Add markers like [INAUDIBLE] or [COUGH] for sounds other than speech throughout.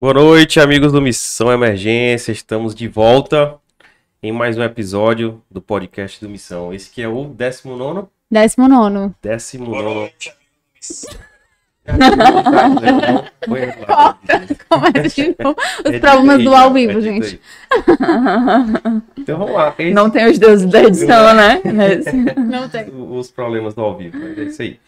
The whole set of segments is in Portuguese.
Boa noite, amigos do Missão Emergência. Estamos de volta em mais um episódio do podcast do Missão. Esse que é o 19 Décimo nono. 19 Começa de novo. Os problemas do ao vivo, gente. Então vamos lá. [LAUGHS] Esse- Não tem os deuses da edição, né? [LAUGHS] Não tem. os problemas do ao vivo. mas É isso aí.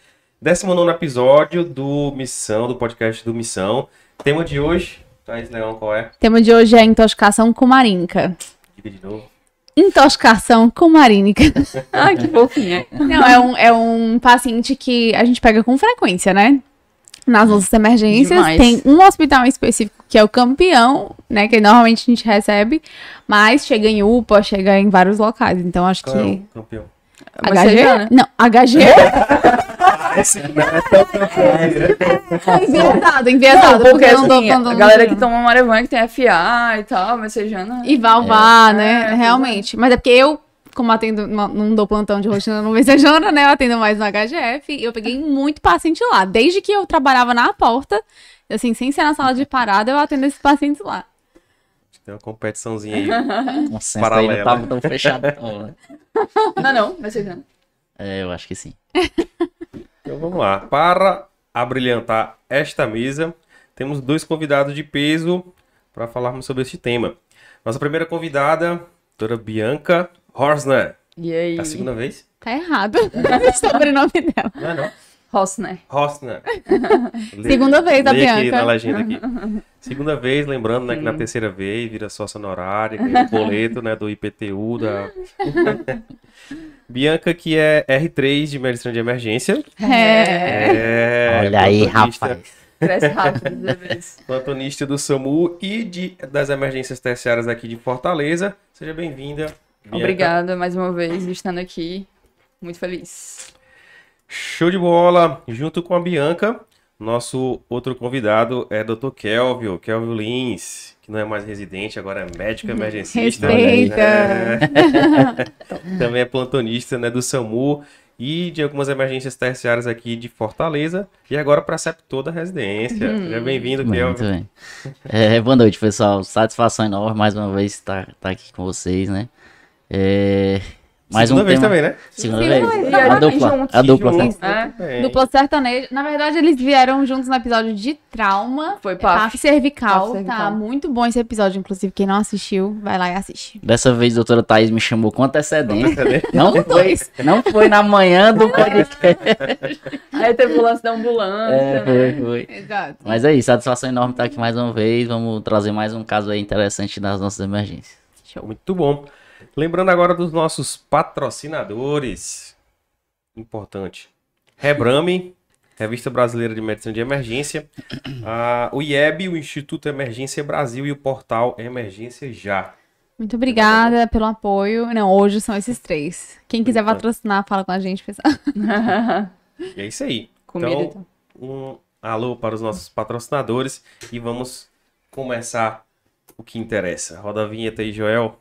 19 episódio do Missão, do podcast do Missão. Tema de hoje, traz Leão, qual é? Tema de hoje é intoxicação com marinca. Diga de novo. Intoxicação com marínica. [LAUGHS] Ai, que fofinha. Não, é um, é um paciente que a gente pega com frequência, né? Nas nossas emergências. Demais. Tem um hospital específico que é o campeão, né? Que normalmente a gente recebe, mas chega em UPA, chega em vários locais. Então acho qual que. É o campeão. Uma HG? Não, HG. é enviesado, enviesado. porque, porque assim, assim, a galera que toma Maravan, que tem FA e tal, mas Cejana... E Valvá, é, né? É, Realmente. Mas é porque eu como atendo, não dou plantão de rotina no Messejana, né? Eu atendo mais no HGF. E eu peguei muito paciente lá. Desde que eu trabalhava na porta, assim, sem ser na sala de parada, eu atendo esses pacientes lá. Tem uma competiçãozinha aí. [LAUGHS] Nossa, paralela. Aí não tava tão fechado. Né? [LAUGHS] não, não, vai ser grande. É, eu acho que sim. Então vamos lá. Para abrilhantar esta mesa, temos dois convidados de peso para falarmos sobre este tema. Nossa primeira convidada, doutora Bianca Horsner. E aí? É a segunda vez? Tá errado. [LAUGHS] o sobrenome dela. Não, é, não. Rossner. Rossner. [LAUGHS] Segunda vez da tá, Bianca. Aqui na legenda aqui. Segunda vez, lembrando, né, Sim. que na terceira vez vira sócio honorário, o boleto, né, do IPTU, da... [LAUGHS] Bianca, que é R3 de Medicina de Emergência. É. é, é Olha aí, rapaz. Cresce rápido, né, [LAUGHS] Plantonista do SAMU e de, das emergências terciárias aqui de Fortaleza. Seja bem-vinda. Obrigada mais uma vez estando aqui. Muito feliz. Show de bola! Junto com a Bianca, nosso outro convidado é Dr. Kelvio, Kelvio Lins, que não é mais residente, agora é médico uhum. emergencista. Né? Respeita! Né? [LAUGHS] Também é plantonista né, do SAMU e de algumas emergências terciárias aqui de Fortaleza e é agora toda a residência. Hum. Seja bem-vindo, Kelvin. Bem. É, boa noite, pessoal. Satisfação enorme mais uma vez estar, estar aqui com vocês, né? É, mais segunda um vez tema. também, né? Segunda, vez. A, dupla. A dupla. Juntos. É. Dupla sertaneja. Na verdade, eles vieram juntos no episódio de trauma. Foi tá PAF. cervical. cervical. Tá muito bom esse episódio, inclusive. Quem não assistiu, vai lá e assiste. Dessa vez, a doutora Thaís me chamou com antecedente. não, foi, não foi na manhã do podcast. Aí teve o lance da ambulância. É, né? foi, foi. Exato. Mas é isso. Satisfação enorme estar aqui mais uma vez. Vamos trazer mais um caso aí interessante das nossas emergências. Show. Muito bom. Lembrando agora dos nossos patrocinadores. Importante. Rebrame, Revista Brasileira de Medicina de Emergência, o IEB, o Instituto Emergência Brasil e o portal Emergência Já. Muito obrigada tá pelo apoio. Não, hoje são esses três. Quem quiser patrocinar, fala com a gente, pessoal. [LAUGHS] é isso aí. Comida, então, então, um alô para os nossos patrocinadores e vamos começar o que interessa. Roda a vinheta aí, Joel.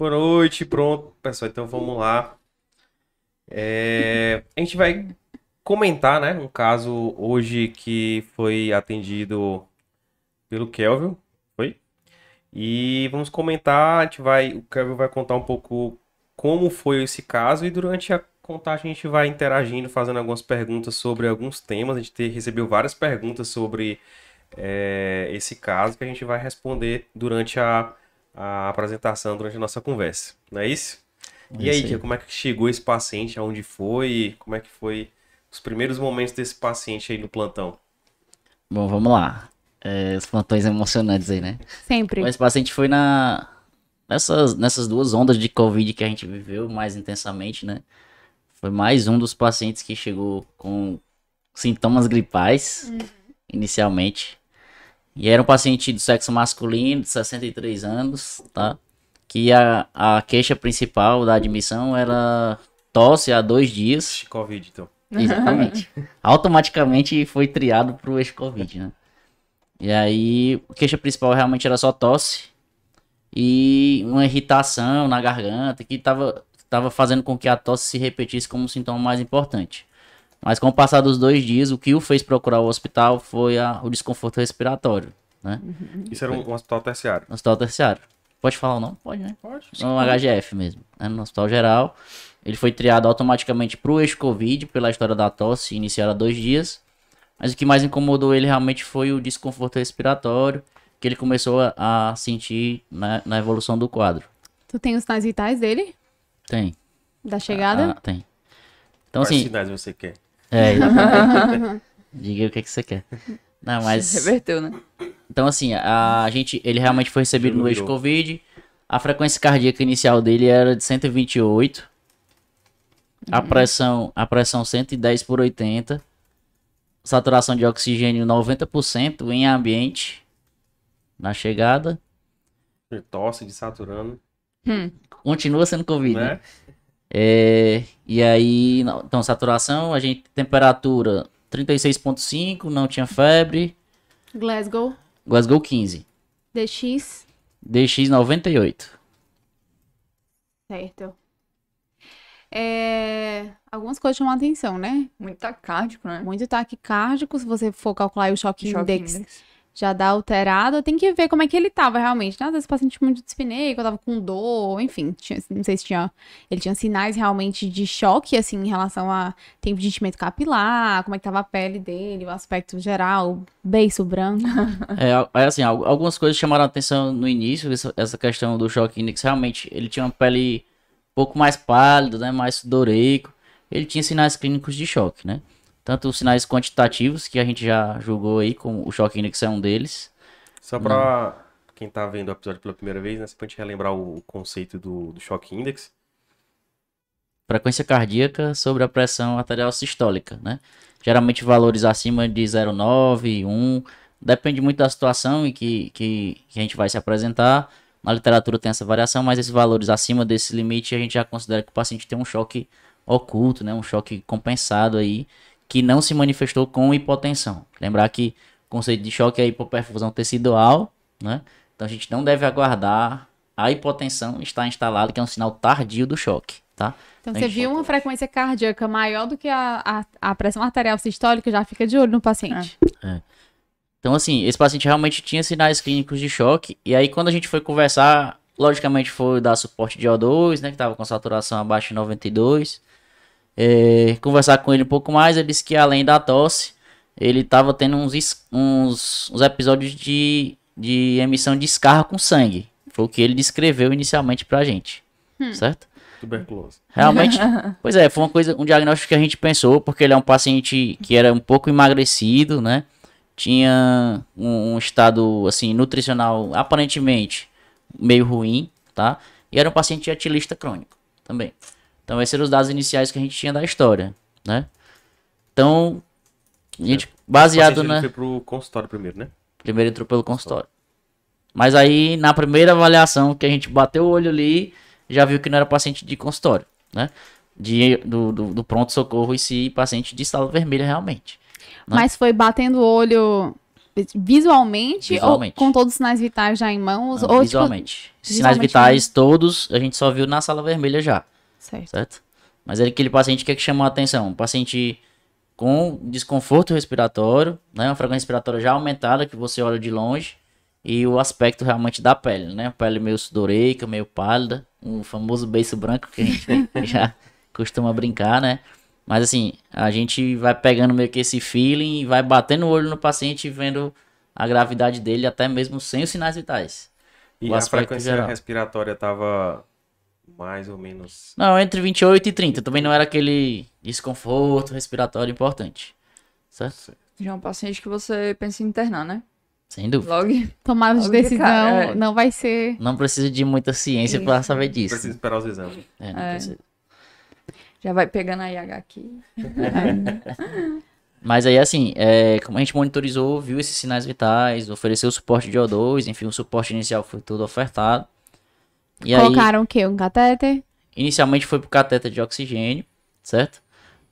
Boa noite, pronto, pessoal. Então vamos lá. É, a gente vai comentar, né, um caso hoje que foi atendido pelo Kelvin, foi? E vamos comentar, a gente vai, o Kelvin vai contar um pouco como foi esse caso e durante a contagem a gente vai interagindo, fazendo algumas perguntas sobre alguns temas. A gente te, recebeu várias perguntas sobre é, esse caso que a gente vai responder durante a a apresentação durante a nossa conversa, não é isso? É e aí, aí, como é que chegou esse paciente, aonde foi, como é que foi os primeiros momentos desse paciente aí no plantão? Bom, vamos lá. É, os plantões emocionantes aí, né? Sempre. esse paciente foi na nessas, nessas duas ondas de Covid que a gente viveu mais intensamente, né? Foi mais um dos pacientes que chegou com sintomas gripais, uhum. inicialmente. E era um paciente do sexo masculino, de 63 anos, tá? Que a, a queixa principal da admissão era tosse há dois dias. Covid, então. Exatamente. [LAUGHS] Automaticamente foi triado pro ex-Covid, né? E aí, a queixa principal realmente era só tosse e uma irritação na garganta que estava tava fazendo com que a tosse se repetisse como um sintoma mais importante. Mas com o passar dos dois dias, o que o fez procurar o hospital foi a, o desconforto respiratório, né? Uhum. Isso era um, um, hospital terciário? Um hospital terciário. Pode falar ou não? Pode, né? Pode. Sim, é um HGF mesmo, né? no hospital geral. Ele foi triado automaticamente para o eixo Covid, pela história da tosse, iniciada há dois dias. Mas o que mais incomodou ele realmente foi o desconforto respiratório, que ele começou a, a sentir na, né, na, evolução do quadro. Tu tem os sinais vitais dele? Tem. Da chegada? Ah, tem. Então, assim, Quais assim, sinais você quer? É, [LAUGHS] [LAUGHS] Diga o que, é que você quer. Não, mas. [LAUGHS] Reverteu, né? Então, assim, a gente, ele realmente foi recebido no eixo Covid. A frequência cardíaca inicial dele era de 128. A uhum. pressão, a pressão 110 por 80. Saturação de oxigênio 90% em ambiente na chegada. Tosse de saturando. Hum. Continua sendo Covid. Né? né? É, e aí, então, saturação, a gente, temperatura 36.5, não tinha febre. Glasgow. Glasgow 15. DX. DX 98. Certo. É, algumas coisas chamam a atenção, né? Muito taquicárdico, né? Muito taquicárdico, se você for calcular o choque, choque index. index já dá alterado tem que ver como é que ele tava realmente. Né? Às vezes o paciente muito despinei, que eu tava com dor, enfim, tinha, não sei se tinha. Ele tinha sinais realmente de choque, assim, em relação a tempo de enchimento capilar, como é que tava a pele dele, o aspecto geral, beiço branco. [LAUGHS] É, é assim, algumas coisas chamaram atenção no início, essa questão do choque index, realmente, ele tinha uma pele um pouco mais pálida, né? Mais sudoreico. Ele tinha sinais clínicos de choque, né? Tanto os sinais quantitativos, que a gente já julgou aí, com o choque index é um deles. Só para quem está vendo o episódio pela primeira vez, né? pode relembrar o conceito do, do choque index. Frequência cardíaca sobre a pressão arterial sistólica, né? Geralmente valores acima de 0,9, 1. Depende muito da situação e que, que, que a gente vai se apresentar. Na literatura tem essa variação, mas esses valores acima desse limite a gente já considera que o paciente tem um choque oculto, né? Um choque compensado aí que não se manifestou com hipotensão. Lembrar que o conceito de choque é hipoperfusão tecidual, né? Então a gente não deve aguardar a hipotensão estar instalada, que é um sinal tardio do choque, tá? Então, então você viu uma frequência cardíaca maior do que a, a, a, pressão arterial sistólica, já fica de olho no paciente. É. É. Então, assim, esse paciente realmente tinha sinais clínicos de choque, e aí quando a gente foi conversar, logicamente foi dar suporte de O2, né, que estava com saturação abaixo de 92, é, conversar com ele um pouco mais. Ele disse que além da tosse, ele estava tendo uns, uns, uns episódios de, de emissão de escarro com sangue. Foi o que ele descreveu inicialmente pra gente. Hum. Certo? Tuberculose. Realmente, [LAUGHS] pois é, foi uma coisa, um diagnóstico que a gente pensou, porque ele é um paciente que era um pouco emagrecido, né? Tinha um, um estado, assim, nutricional aparentemente meio ruim, tá? E era um paciente atilista crônico também. Então, esses eram os dados iniciais que a gente tinha da história, né? Então, a gente, é. baseado na... Né? Entrou pro consultório primeiro, né? Primeiro entrou pelo consultório. Mas aí, na primeira avaliação que a gente bateu o olho ali, já viu que não era paciente de consultório, né? De, do, do, do pronto-socorro e se paciente de sala vermelha realmente. Né? Mas foi batendo o olho visualmente, visualmente, ou com todos os sinais vitais já em mãos? Não, ou, visualmente. Tipo, visualmente. Sinais vitais mesmo. todos, a gente só viu na sala vermelha já. Certo. certo? Mas é aquele paciente que, é que chamou a atenção. Um paciente com desconforto respiratório, né? Uma frequência respiratória já aumentada, que você olha de longe. E o aspecto realmente da pele, né? Pele meio sudoreica, meio pálida. O um famoso beiço branco que a gente [LAUGHS] já costuma brincar, né? Mas assim, a gente vai pegando meio que esse feeling e vai batendo o olho no paciente e vendo a gravidade dele, até mesmo sem os sinais vitais. E a frequência geral. respiratória estava mais ou menos. Não, entre 28 e 30. Também não era aquele desconforto respiratório importante. Certo? certo. Já é um paciente que você pensa em internar, né? Sem dúvida. Logo, tomada de decisão é. não vai ser. Não precisa de muita ciência para saber disso. Precisa esperar os exames. É, não é. precisa. Já vai pegando a IH aqui. [LAUGHS] Mas aí, assim, é, como a gente monitorizou, viu esses sinais vitais, ofereceu suporte de O2, enfim, o suporte inicial foi tudo ofertado. E Colocaram aí, o quê? Um catéter? Inicialmente foi pro catéter de oxigênio, certo?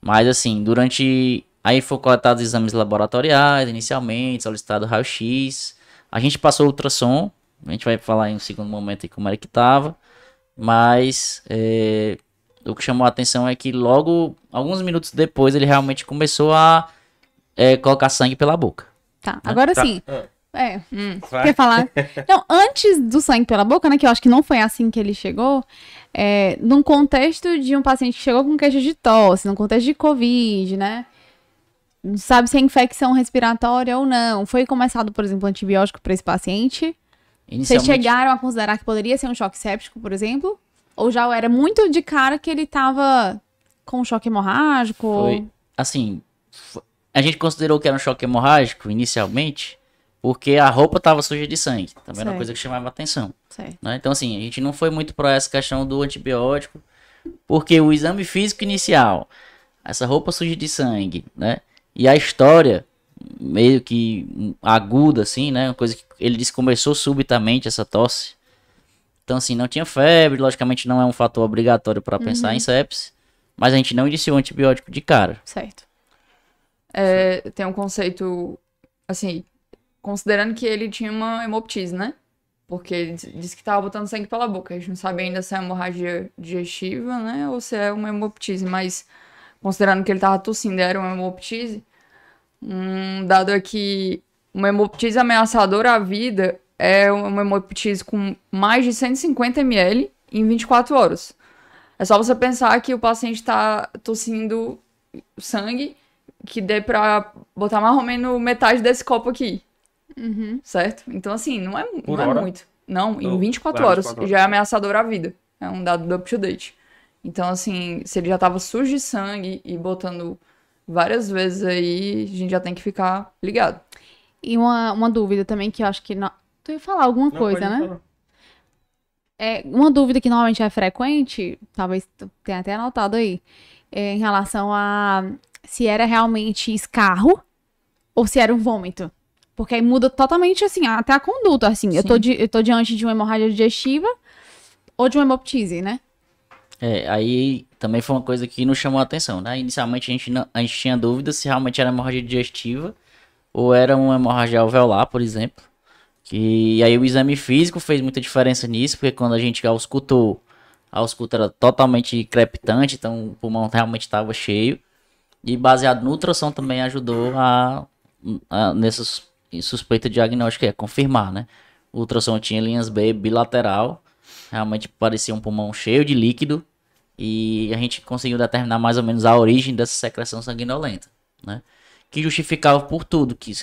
Mas assim, durante. Aí foi coletados exames laboratoriais, inicialmente, solicitado raio-x. A gente passou ultrassom. A gente vai falar em um segundo momento aí como era que tava. Mas é, o que chamou a atenção é que logo, alguns minutos depois, ele realmente começou a é, colocar sangue pela boca. Tá, né? agora tá, sim. É. É. Hum, quer falar? Então, [LAUGHS] antes do sangue pela boca, né? Que eu acho que não foi assim que ele chegou. É, num contexto de um paciente que chegou com queixa de tosse, num contexto de Covid, né? Não sabe se é infecção respiratória ou não. Foi começado, por exemplo, antibiótico para esse paciente. Vocês chegaram a considerar que poderia ser um choque séptico, por exemplo? Ou já era muito de cara que ele tava com choque hemorrágico? Foi. Assim, a gente considerou que era um choque hemorrágico inicialmente porque a roupa estava suja de sangue. Também tá certo. era uma coisa que chamava atenção. Né? Então, assim, a gente não foi muito para essa questão do antibiótico, porque o exame físico inicial, essa roupa suja de sangue, né? E a história meio que aguda, assim, né? Uma coisa que ele disse começou subitamente essa tosse. Então, assim, não tinha febre, logicamente não é um fator obrigatório para uhum. pensar em sepsis, mas a gente não indiciou antibiótico de cara. Certo. É, tem um conceito, assim, Considerando que ele tinha uma hemoptise, né? Porque ele disse que tava botando sangue pela boca. A gente não sabe ainda se é hemorragia digestiva, né? Ou se é uma hemoptise. Mas, considerando que ele tava tossindo, era uma hemoptise. Um dado é que uma hemoptise ameaçadora à vida é uma hemoptise com mais de 150 ml em 24 horas. É só você pensar que o paciente está tossindo sangue que dê para botar mais ou menos metade desse copo aqui. Uhum. Certo? Então, assim, não é, não é muito. Não, em 24 horas, 24 horas já é ameaçador à vida. É um dado do up-to-date. Então, assim, se ele já tava sujo de sangue e botando várias vezes aí, a gente já tem que ficar ligado. E uma, uma dúvida também que eu acho que. Não... Tu ia falar alguma não, coisa, né? É, uma dúvida que normalmente é frequente, talvez tu tenha até anotado aí, é em relação a se era realmente escarro ou se era um vômito. Porque aí muda totalmente, assim, até a conduta, assim. Eu tô, di, eu tô diante de uma hemorragia digestiva ou de uma hemoptise, né? É, aí também foi uma coisa que nos chamou a atenção, né? Inicialmente a gente, não, a gente tinha dúvida se realmente era hemorragia digestiva ou era uma hemorragia alveolar, por exemplo. Que, e aí o exame físico fez muita diferença nisso, porque quando a gente auscultou, a ausculta era totalmente crepitante, então o pulmão realmente estava cheio. E baseado no ultrassom também ajudou a, a, nesses suspeita diagnóstica é confirmar, né? O ultrassom tinha linhas B bilateral, realmente parecia um pulmão cheio de líquido e a gente conseguiu determinar mais ou menos a origem dessa secreção sanguinolenta, né? Que justificava por tudo que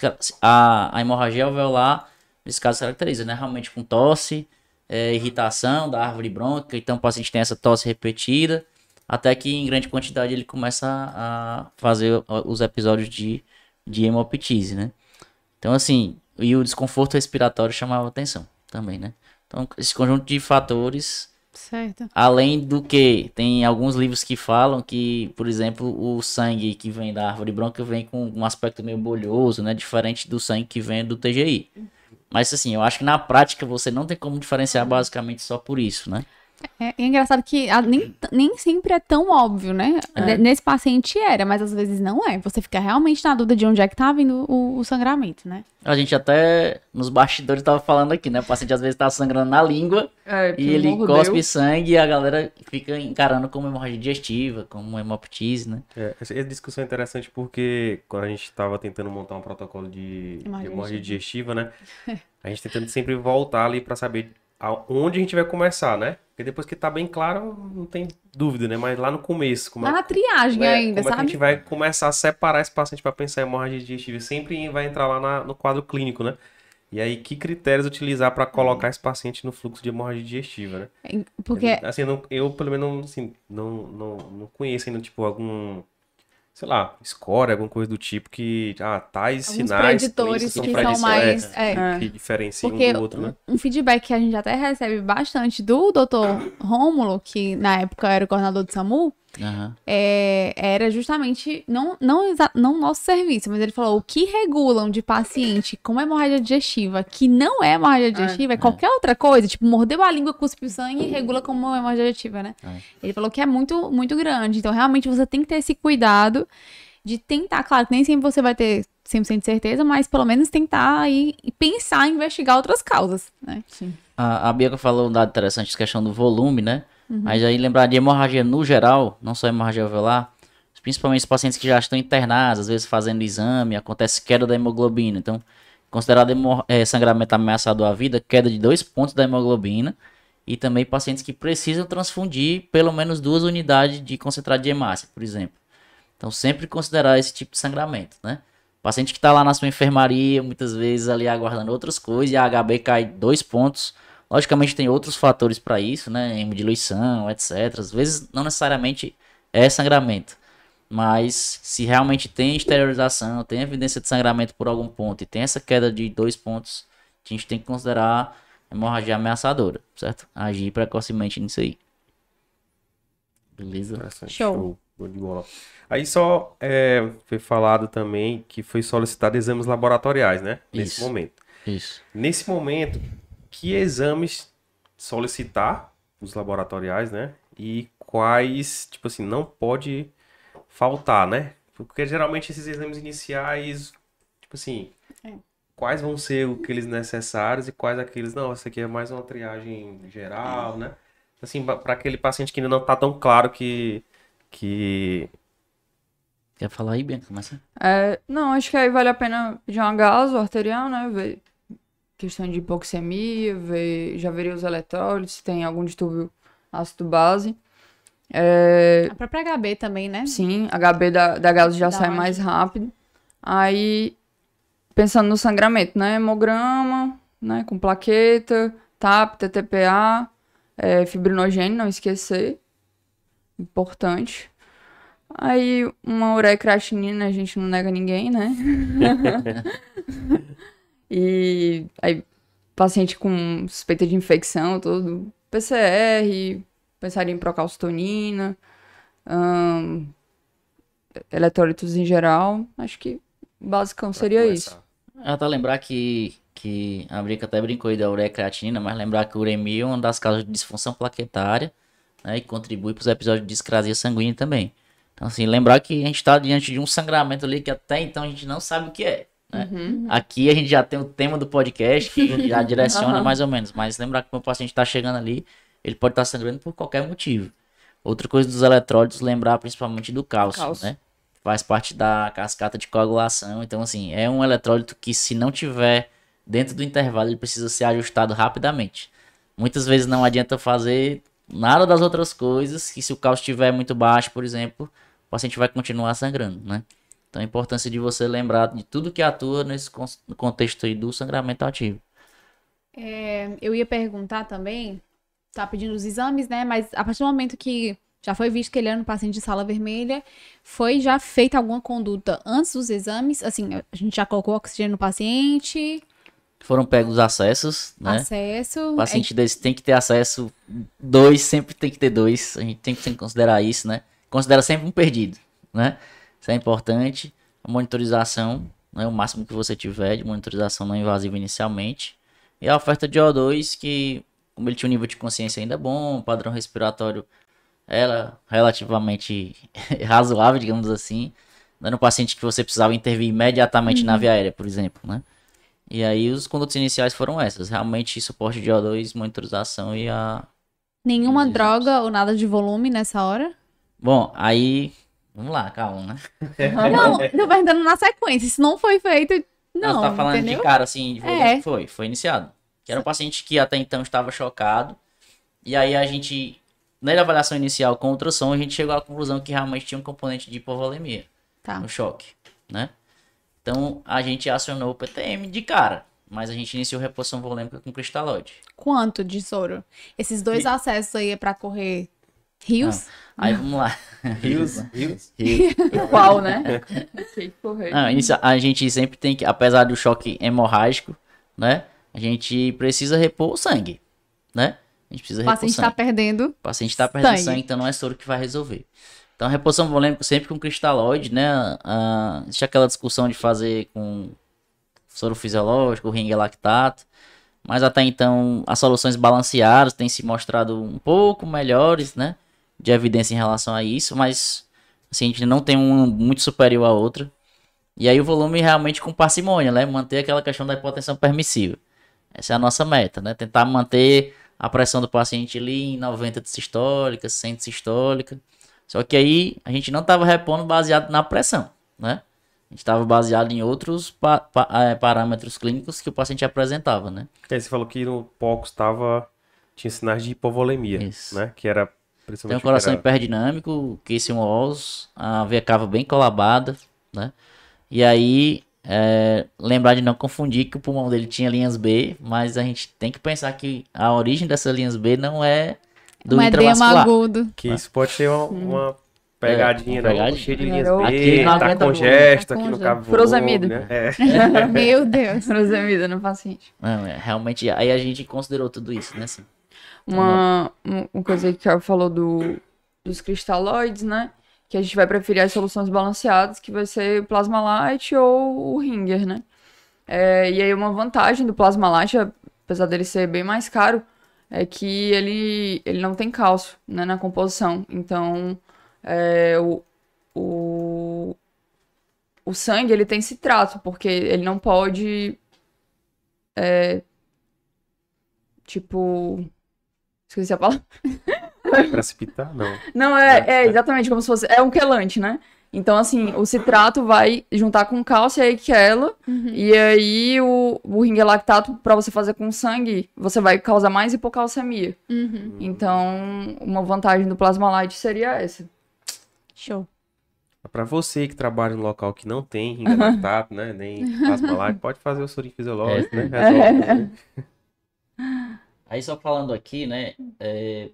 a, a hemorragia alveolar nesse caso caracteriza, né? Realmente com tosse, é, irritação da árvore bronca, então o paciente tem essa tosse repetida, até que em grande quantidade ele começa a fazer os episódios de, de hemoptise, né? Então, assim, e o desconforto respiratório chamava atenção também, né? Então, esse conjunto de fatores. Certo. Além do que, tem alguns livros que falam que, por exemplo, o sangue que vem da árvore branca vem com um aspecto meio bolhoso, né? Diferente do sangue que vem do TGI. Mas assim, eu acho que na prática você não tem como diferenciar basicamente só por isso, né? É, é engraçado que a, nem, nem sempre é tão óbvio, né? É. Nesse paciente era, mas às vezes não é. Você fica realmente na dúvida de onde é que tá vindo o, o sangramento, né? A gente até nos bastidores tava falando aqui, né? O paciente às vezes tá sangrando na língua é, e ele cospe Deus. sangue e a galera fica encarando como hemorragia digestiva, como hemoptise, né? É, essa discussão é interessante porque quando a gente tava tentando montar um protocolo de hemorragia, de hemorragia digestiva, né? A gente tentando sempre voltar ali para saber onde a gente vai começar, né? Porque depois que tá bem claro, não tem dúvida, né? Mas lá no começo, como tá é, na triagem né? ainda, como é sabe? É a gente vai começar a separar esse paciente para pensar em hemorragia digestiva, sempre vai entrar lá na, no quadro clínico, né? E aí, que critérios utilizar para colocar esse paciente no fluxo de hemorragia digestiva, né? É, porque assim, eu, não, eu pelo menos assim, não, não, não conheço ainda tipo algum sei lá, score, alguma coisa do tipo que, ah, tais Alguns sinais preditores são que são mais é, é. que diferenciam Porque um do outro, né? Um feedback que a gente até recebe bastante do Dr. Rômulo, que na época era o coordenador do SAMU, Uhum. É, era justamente, não, não, não nosso serviço, mas ele falou: o que regulam de paciente com hemorragia digestiva, que não é hemorragia ah, digestiva, é, é qualquer é. outra coisa, tipo, mordeu a língua, cuspiu sangue e regula como hemorragia digestiva, né? É. Ele falou que é muito, muito grande. Então, realmente, você tem que ter esse cuidado de tentar, claro, que nem sempre você vai ter 100% de certeza, mas pelo menos tentar e pensar, investigar outras causas, né? Sim. A, a Bianca falou um dado interessante, a questão do volume, né? Uhum. Mas aí lembrar de hemorragia no geral, não só hemorragia alveolar, principalmente os pacientes que já estão internados, às vezes fazendo exame, acontece queda da hemoglobina. Então, considerado é, sangramento ameaçador à vida, queda de dois pontos da hemoglobina. E também pacientes que precisam transfundir pelo menos duas unidades de concentrado de hemácia, por exemplo. Então, sempre considerar esse tipo de sangramento, né? Paciente que está lá na sua enfermaria, muitas vezes ali aguardando outras coisas, e a HB cai dois pontos Logicamente tem outros fatores para isso, né? diluição etc. Às vezes não necessariamente é sangramento. Mas se realmente tem esterilização, tem evidência de sangramento por algum ponto e tem essa queda de dois pontos, a gente tem que considerar hemorragia ameaçadora, certo? Agir precocemente nisso aí. Beleza? Show. Show. Aí só é, foi falado também que foi solicitado exames laboratoriais, né? Isso. Nesse momento. Isso. Nesse momento, que exames solicitar os laboratoriais, né? E quais, tipo assim, não pode faltar, né? Porque geralmente esses exames iniciais, tipo assim, é. quais vão ser aqueles necessários e quais aqueles não, essa aqui é mais uma triagem geral, é. né? Assim, para aquele paciente que ainda não tá tão claro que que Quer falar aí, Bianca? Começa. É, não, acho que aí vale a pena pedir uma gaso arterial, né? Ver questão de hipoxemia, ver, já veria os eletrólitos, se tem algum distúrbio ácido-base. É... A própria HB também, né? Sim, HB da, da galo já da sai onde? mais rápido. Aí, pensando no sangramento, né? Hemograma, né? Com plaqueta, TAP, TTPA, é, fibrinogênio, não esquecer. Importante. Aí, uma ureia creatinina, a gente não nega ninguém, né? [LAUGHS] E aí, paciente com suspeita de infecção, tudo, PCR, pensaria em procalcitonina, hum, eletrólitos em geral. Acho que basicão pra seria começar. isso. é tá lembrar que, que a Brica até brincou aí da creatina mas lembrar que o uremia é uma das causas de disfunção plaquetária, né, e contribui para os episódios de escrasia sanguínea também. Então, assim, lembrar que a gente está diante de um sangramento ali que até então a gente não sabe o que é. Né? Uhum. Aqui a gente já tem o tema do podcast que já [LAUGHS] direciona uhum. mais ou menos, mas lembrar que o meu paciente está chegando ali, ele pode estar tá sangrando por qualquer motivo. Outra coisa dos eletrólitos, lembrar principalmente do cálcio, cálcio, né? Faz parte da cascata de coagulação. Então, assim, é um eletrólito que, se não tiver dentro do intervalo, ele precisa ser ajustado rapidamente. Muitas vezes não adianta fazer nada das outras coisas, que se o cálcio estiver muito baixo, por exemplo, o paciente vai continuar sangrando, né? Então a importância de você lembrar de tudo que atua nesse contexto aí do sangramento ativo. É, eu ia perguntar também, tá pedindo os exames, né? Mas a partir do momento que já foi visto que ele era um paciente de sala vermelha, foi já feita alguma conduta antes dos exames? Assim, a gente já colocou oxigênio no paciente, foram pegos os acessos, né? Acesso. O paciente é... desse tem que ter acesso dois, sempre tem que ter dois. A gente tem que, tem que considerar isso, né? Considera sempre um perdido, né? Isso é importante. A monitorização, né, o máximo que você tiver de monitorização não é invasiva inicialmente. E a oferta de O2, que como ele tinha um nível de consciência ainda bom, padrão respiratório era relativamente [LAUGHS] razoável, digamos assim. Não né, era um paciente que você precisava intervir imediatamente uhum. na via aérea, por exemplo, né? E aí os condutos iniciais foram essas, realmente suporte de O2, monitorização e a... Nenhuma droga ou nada de volume nessa hora? Bom, aí Vamos lá, calma, né? [LAUGHS] É. Não, eu perguntando na sequência. Se não foi feito, não. Você tá falando entendeu? de cara, assim, de é. foi, foi iniciado. Que era um paciente que até então estava chocado. E aí a gente, na avaliação inicial com ultrassom, a gente chegou à conclusão que realmente tinha um componente de hipovolemia tá. no choque, né? Então a gente acionou o PTM de cara. Mas a gente iniciou reposição volêmica com cristalóide. Quanto de soro? Esses dois e... acessos aí é pra correr Rios? Ah, aí vamos lá. Rios? [LAUGHS] Rios? Rios. [LAUGHS] Qual, né? Não, [LAUGHS] ah, isso, a gente sempre tem que, apesar do choque hemorrágico, né? A gente precisa repor o sangue, né? A gente precisa repor o paciente está perdendo. O paciente está perdendo sangue, então não é soro que vai resolver. Então, reposição volêmica sempre com cristalóide, né? Ah, existe aquela discussão de fazer com soro fisiológico, ringue lactato. Mas até então, as soluções balanceadas têm se mostrado um pouco melhores, né? de evidência em relação a isso, mas assim, a gente não tem um muito superior a outro. E aí o volume realmente com parcimônia, né? Manter aquela questão da hipotensão permissiva. Essa é a nossa meta, né? Tentar manter a pressão do paciente ali em 90 de sistólica, 100 de sistólica. Só que aí a gente não estava repondo baseado na pressão, né? A gente estava baseado em outros pa pa é, parâmetros clínicos que o paciente apresentava, né? você falou que no POCOS estava tinha sinais de hipovolemia, Isso. né? Que era tem um coração era... hiperdinâmico, Casey Walls, é a veia cava bem colabada, né? E aí, é, lembrar de não confundir que o pulmão dele tinha linhas B, mas a gente tem que pensar que a origem dessas linhas B não é do não é agudo. Que isso pode ser uma, uma é, pegadinha, é, uma né? pegadinha. cheia de linhas B, aqui tá congesto tá aqui no cabo. Prosamida. Né? É. é. [LAUGHS] Meu Deus, prosamida no paciente. Não, é, realmente, aí a gente considerou tudo isso, né? Assim. Uma, uma coisa que eu falou do, dos cristaloides, né? Que a gente vai preferir as soluções balanceadas, que vai ser plasma light ou o ringer, né? É, e aí uma vantagem do plasma light, apesar dele ser bem mais caro, é que ele, ele não tem cálcio né, na composição. Então, é, o, o, o sangue ele tem citrato, porque ele não pode. É, tipo. Esqueci a palavra. [LAUGHS] Precipitar? Não. Não, é, é, é, é exatamente como se fosse. É um quelante, né? Então, assim, o citrato vai juntar com cálcio e aquela. É uhum. E aí, o, o é lactato, para você fazer com sangue, você vai causar mais hipocalcemia. Uhum. Então, uma vantagem do plasma light seria essa. Show. Para você que trabalha em um local que não tem [LAUGHS] lactato, né? Nem plasma light, pode fazer o sorinho fisiológico, né? Resolve, é. né? [LAUGHS] Aí só falando aqui, né? É,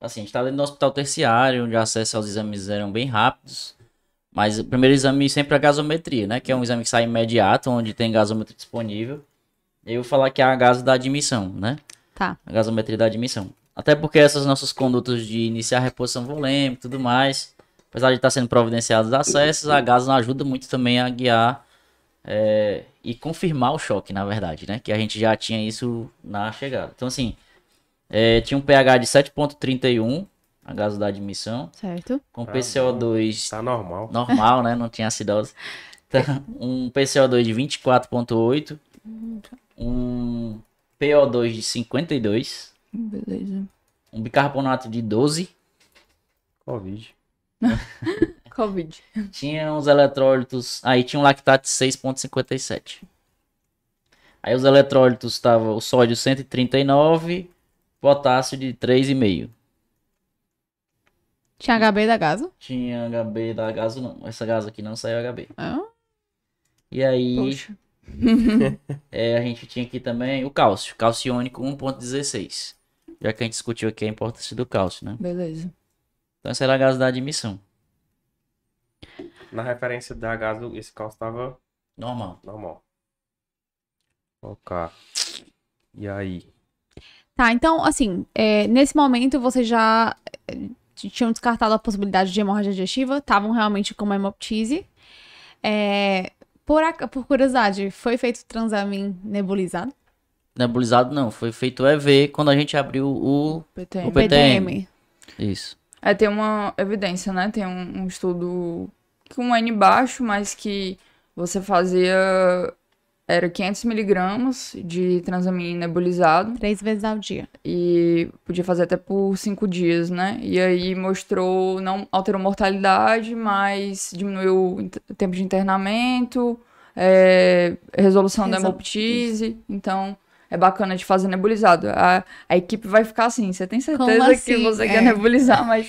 assim, a gente tá dentro do hospital terciário, onde o acesso aos exames eram bem rápidos. Mas o primeiro exame sempre é a gasometria, né? Que é um exame que sai imediato, onde tem gasômetro disponível. Eu vou falar que é a gaso da admissão, né? Tá. A gasometria da admissão. Até porque essas nossas condutas de iniciar a reposição volêmica e tudo mais, apesar de estar sendo providenciados acessos, a não ajuda muito também a guiar é, e confirmar o choque, na verdade, né? Que a gente já tinha isso na chegada. Então, assim, é, tinha um pH de 7,31, a gasolina de emissão. Certo. Com tá PCO2. Tá normal. Normal, né? Não tinha acidose. Então, um PCO2 de 24,8. Um PO2 de 52. Beleza. Um bicarbonato de 12. Covid. [LAUGHS] Covid. Tinha uns eletrólitos. Aí tinha um lactato de 6,57. Aí os eletrólitos estavam o sódio 139, potássio de 3,5. Tinha HB da Gaso? Tinha HB da Gaso, não. Essa Gaso aqui não saiu HB. Ah. E aí. Poxa. [LAUGHS] é, a gente tinha aqui também o cálcio, calciônico 1.16. Já que a gente discutiu aqui a importância do cálcio, né? Beleza. Então essa era a gaso da admissão. Na referência da gaso, esse carro estava. Normal. Normal. Ok. E aí? Tá, então, assim, é, nesse momento você já eh, tinham descartado a possibilidade de hemorragia digestiva, estavam realmente com uma hemoptise. É, por, a, por curiosidade, foi feito transamin nebulizado? Nebulizado não, foi feito EV quando a gente abriu o, PTM. o PTM. PTM. Isso. É, tem uma evidência, né? Tem um, um estudo com um N baixo, mas que você fazia. Era 500 miligramas de transaminina nebulizado. Três vezes ao dia. E podia fazer até por cinco dias, né? E aí mostrou, não alterou mortalidade, mas diminuiu o tempo de internamento, é, resolução Resol... da hemoptise. Então, é bacana de fazer nebulizado. A, a equipe vai ficar assim, você tem certeza assim? que é. [LAUGHS] é, você é. quer nebulizar, mas...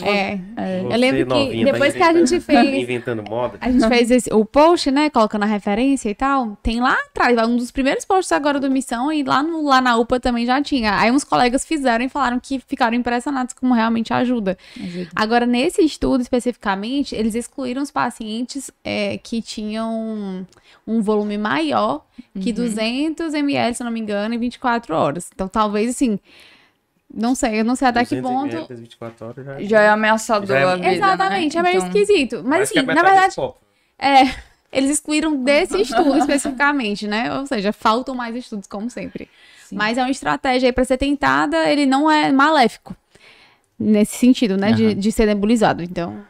É, é. eu lembro que tá depois que a gente fez... [LAUGHS] Inventando moda. A gente fez esse, o post, né, colocando a referência e tal, tem lá atrás, é um dos primeiros posts agora do Missão, e lá, no, lá na UPA também já tinha. Aí uns colegas fizeram e falaram que ficaram impressionados como realmente ajuda. ajuda. Agora, nesse estudo especificamente, eles excluíram os pacientes é, que tinham um volume maior que uhum. 200 ml, se não me me engano, em 24 horas. Então talvez assim. Não sei, eu não sei até que ponto. já... já é, é ameaçador já é... a vida, Exatamente, né? é meio então... esquisito. Mas assim, é na verdade. É, [LAUGHS] eles excluíram desse estudo especificamente, né? Ou seja, faltam mais estudos, como sempre. Sim. Mas é uma estratégia aí para ser tentada, ele não é maléfico. Nesse sentido, né? Uhum. De, de, ser nebulizado, então.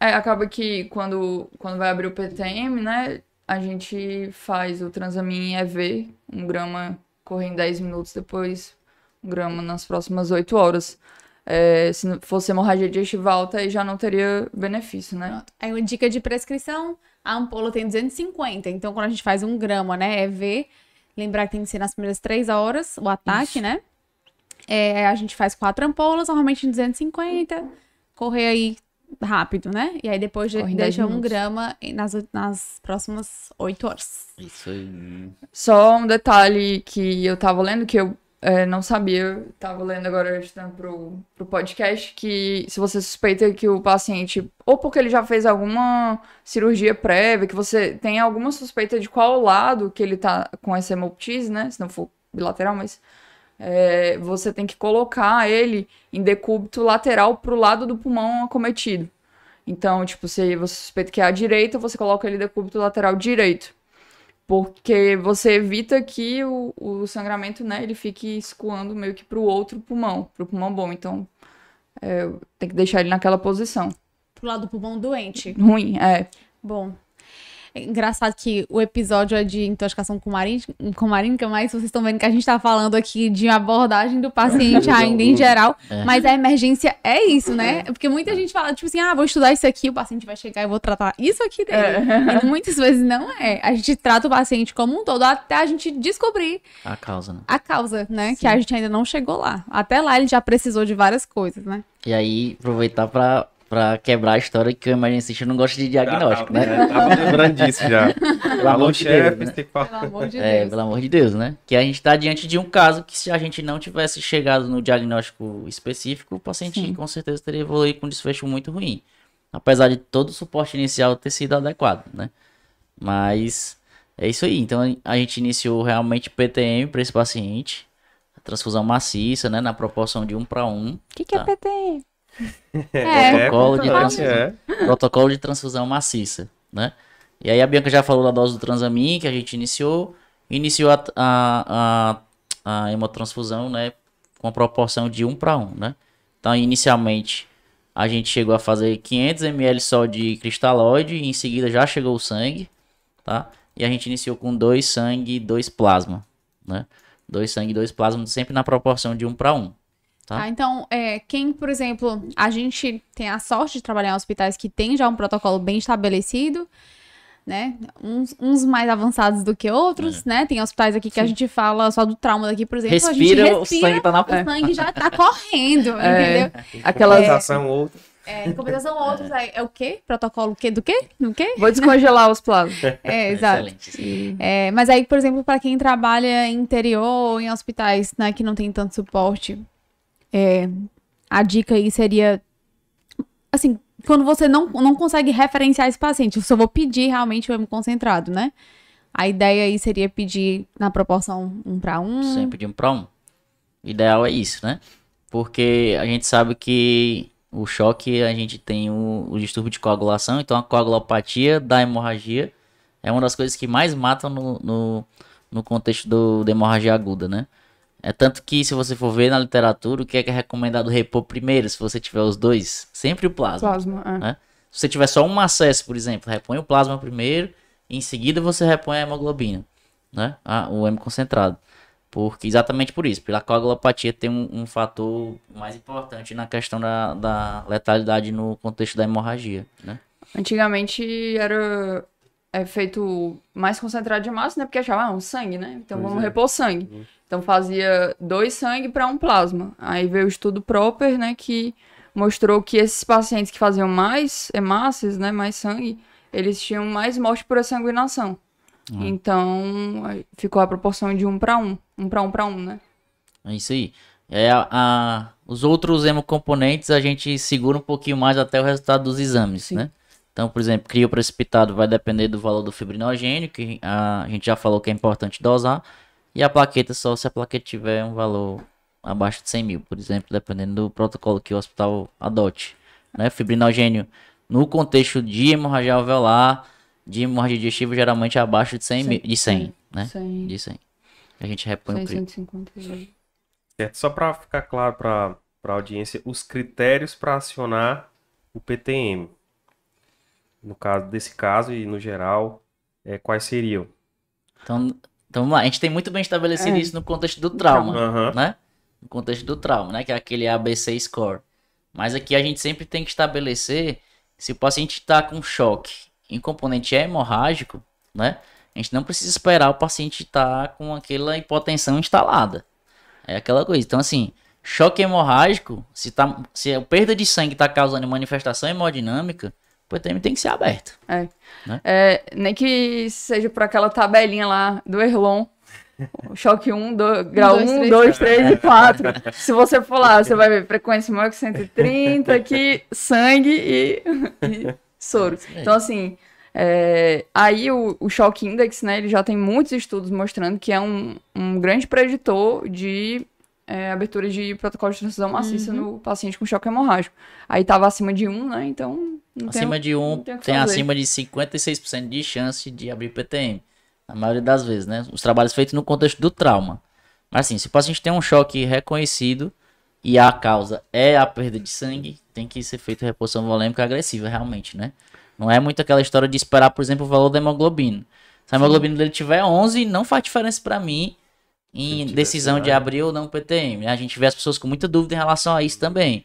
É, acaba que quando, quando vai abrir o PTM, né? A gente faz o transamin EV, um grama em 10 minutos, depois um grama nas próximas 8 horas. É, se fosse hemorragia digestiva alta, aí já não teria benefício, né? Aí uma dica de prescrição, a ampola tem 250, então quando a gente faz um grama, né, é ver, lembrar que tem que ser nas primeiras 3 horas o ataque, Isso. né? É, a gente faz quatro ampolas, normalmente em 250, correr aí rápido, né? E aí depois Corre deixa um grama nas, nas próximas oito horas. Isso aí. Só um detalhe que eu tava lendo, que eu é, não sabia, eu tava lendo agora, estudando pro, pro podcast, que se você suspeita que o paciente, ou porque ele já fez alguma cirurgia prévia, que você tem alguma suspeita de qual lado que ele tá com essa hemoptise, né? Se não for bilateral, mas é, você tem que colocar ele em decúbito lateral para o lado do pulmão acometido. Então, tipo, se você suspeita que é a direita, você coloca ele decúbito lateral direito. Porque você evita que o, o sangramento, né, ele fique escoando meio que para o outro pulmão, para o pulmão bom. Então, é, tem que deixar ele naquela posição. Pro lado do pulmão doente. Ruim, é. Bom, é engraçado que o episódio é de intoxicação comarínica, mas vocês estão vendo que a gente está falando aqui de abordagem do paciente [LAUGHS] ainda em geral. É. Mas a emergência é isso, né? É. Porque muita gente fala, tipo assim, ah, vou estudar isso aqui, o paciente vai chegar e vou tratar isso aqui dele. É. E muitas vezes não é. A gente trata o paciente como um todo até a gente descobrir a causa, né? A causa, né? Sim. Que a gente ainda não chegou lá. Até lá ele já precisou de várias coisas, né? E aí, aproveitar para pra quebrar a história que o emergencista não gosta de diagnóstico, né? tá, tá, [LAUGHS] né? Tava lembrando disso já. Pelo amor de é, Deus, né? Pelo amor de Deus. É, pelo amor de Deus, né? Que a gente tá diante de um caso que se a gente não tivesse chegado no diagnóstico específico, o paciente Sim. com certeza teria evoluído com um desfecho muito ruim. Apesar de todo o suporte inicial ter sido adequado, né? Mas é isso aí. Então a gente iniciou realmente PTM para esse paciente. Transfusão maciça, né? Na proporção de um para um. O que, que é tá? é PTM? É, é, protocolo, é, de transfusão, é. protocolo de transfusão maciça, né? E aí a Bianca já falou da dose do Transamin que a gente iniciou. Iniciou a, a, a, a hemotransfusão, né? Com a proporção de 1 para 1, né? Então, inicialmente, a gente chegou a fazer 500 ml só de cristalóide. em seguida já chegou o sangue, tá? E a gente iniciou com dois sangue e dois plasma, né? Dois sangue e dois plasma, sempre na proporção de 1 para 1. Tá? Ah, então, é, quem, por exemplo, a gente tem a sorte de trabalhar em hospitais que tem já um protocolo bem estabelecido, né? Uns, uns mais avançados do que outros, é. né? Tem hospitais aqui que Sim. a gente fala só do trauma daqui, por exemplo. Respira, respira o sangue tá na O sangue já tá correndo, [LAUGHS] é. entendeu? Aquelas... Compensação outra. É, em compensação outros, é. é o quê? Protocolo quê? do quê? Do quê? Vou descongelar os plasmas. [LAUGHS] É, exato. Excelente. É, mas aí, por exemplo, para quem trabalha em interior, em hospitais né, que não tem tanto suporte é, a dica aí seria, assim, quando você não, não consegue referenciar esse paciente, eu só vou pedir realmente o hemo concentrado, né? A ideia aí seria pedir na proporção 1 para 1. Sempre de 1 para 1. O ideal é isso, né? Porque a gente sabe que o choque, a gente tem o, o distúrbio de coagulação, então a coagulopatia da hemorragia é uma das coisas que mais matam no, no, no contexto do, da hemorragia aguda, né? É tanto que, se você for ver na literatura, o que é, que é recomendado repor primeiro, se você tiver os dois? Sempre o plasma. Plasma, é. Né? Se você tiver só um acesso, por exemplo, repõe o plasma primeiro, em seguida você repõe a hemoglobina, né? Ah, o hemo concentrado. Porque, exatamente por isso, pela coagulopatia tem um, um fator mais importante na questão da, da, letalidade no contexto da hemorragia, né? Antigamente era é feito mais concentrado de massa, né? Porque achava, ah, um sangue, né? Então pois vamos é. repor sangue. Uhum. Então fazia dois sangue para um plasma. Aí veio o estudo Proper, né, que mostrou que esses pacientes que faziam mais hemácias, né, mais sangue, eles tinham mais morte por sanguinação. Ah. Então ficou a proporção de um para um, um para um para um, né? É isso aí. É a, a, os outros hemocomponentes a gente segura um pouquinho mais até o resultado dos exames, Sim. né? Então, por exemplo, crio precipitado vai depender do valor do fibrinogênio, que a, a gente já falou que é importante dosar. E a plaqueta só se a plaqueta tiver um valor abaixo de 100 mil, por exemplo, dependendo do protocolo que o hospital adote. Né? Fibrinogênio, no contexto de hemorragia alveolar, de hemorragia digestiva, geralmente é abaixo de 100, 100. Mil, de 100, né? 100. De 100. A gente repõe o é Certo, só para ficar claro para a audiência, os critérios para acionar o PTM, no caso desse caso e no geral, é, quais seriam? Então, então, vamos lá. A gente tem muito bem estabelecido é. isso no contexto do trauma, uhum. né? No contexto do trauma, né? Que é aquele ABC score. Mas aqui a gente sempre tem que estabelecer se o paciente está com choque em componente hemorrágico, né? A gente não precisa esperar o paciente estar tá com aquela hipotensão instalada. É aquela coisa. Então, assim, choque hemorrágico, se, tá, se a perda de sangue está causando manifestação hemodinâmica, o PTM tem que ser aberto. É. Né? é. nem que seja por aquela tabelinha lá do Erlon. [LAUGHS] Choque 1, do, grau 1, 2, 3 e 4. Se você for lá, você vai ver frequência maior que 130, aqui, [LAUGHS] sangue e, e soro. Então, assim, é, aí o, o Shock Index, né, ele já tem muitos estudos mostrando que é um, um grande preditor de é, abertura de protocolo de transfusão maciça uhum. no paciente com choque hemorrágico. Aí estava acima de 1, né, então não acima de um, tem fazer. acima de 56% de chance de abrir PTM. Na maioria das vezes, né? Os trabalhos feitos no contexto do trauma. Mas assim, se o paciente tem um choque reconhecido e a causa é a perda de sangue, tem que ser feita reposição volêmica agressiva, realmente, né? Não é muito aquela história de esperar, por exemplo, o valor da hemoglobina. Se a hemoglobina dele tiver 11, não faz diferença para mim em decisão de abrir ou não PTM. A gente vê as pessoas com muita dúvida em relação a isso também.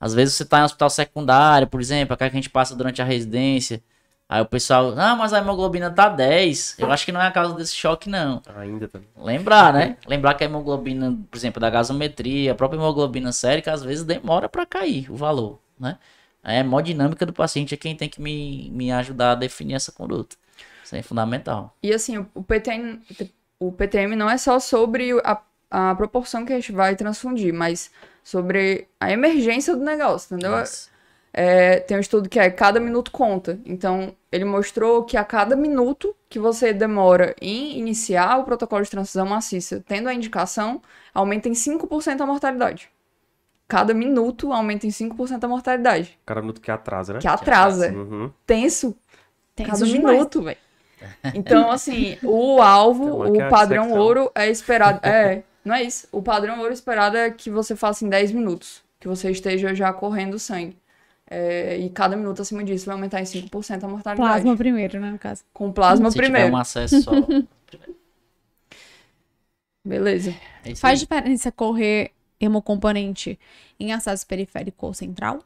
Às vezes você tá em um hospital secundário, por exemplo, aquela que a gente passa durante a residência. Aí o pessoal, ah, mas a hemoglobina tá 10. Eu acho que não é a causa desse choque, não. Ainda Lembrar, né? Lembrar que a hemoglobina, por exemplo, da gasometria, a própria hemoglobina sérica, às vezes demora para cair o valor, né? É a dinâmica do paciente é quem tem que me, me ajudar a definir essa conduta. Isso é fundamental. E assim, o PTM, o PTM não é só sobre a, a proporção que a gente vai transfundir, mas sobre a emergência do negócio, entendeu? É, tem um estudo que é cada minuto conta. Então, ele mostrou que a cada minuto que você demora em iniciar o protocolo de transição maciça, tendo a indicação, aumenta em 5% a mortalidade. Cada minuto aumenta em 5% a mortalidade. Cada minuto que atrasa, né? Que atrasa. Que atrasa. Uhum. Tenso. Tenso cada demais. minuto, velho. [LAUGHS] Então, assim, o alvo, o é padrão ouro é esperado. É, não é isso. O padrão ouro esperado é que você faça em 10 minutos, que você esteja já correndo sangue. É, e cada minuto acima disso vai aumentar em 5% a mortalidade. Plasma primeiro, né, no caso. Com plasma Se primeiro. Tiver um acesso só. [LAUGHS] Beleza. É Faz diferença correr hemocomponente em acesso periférico ou central?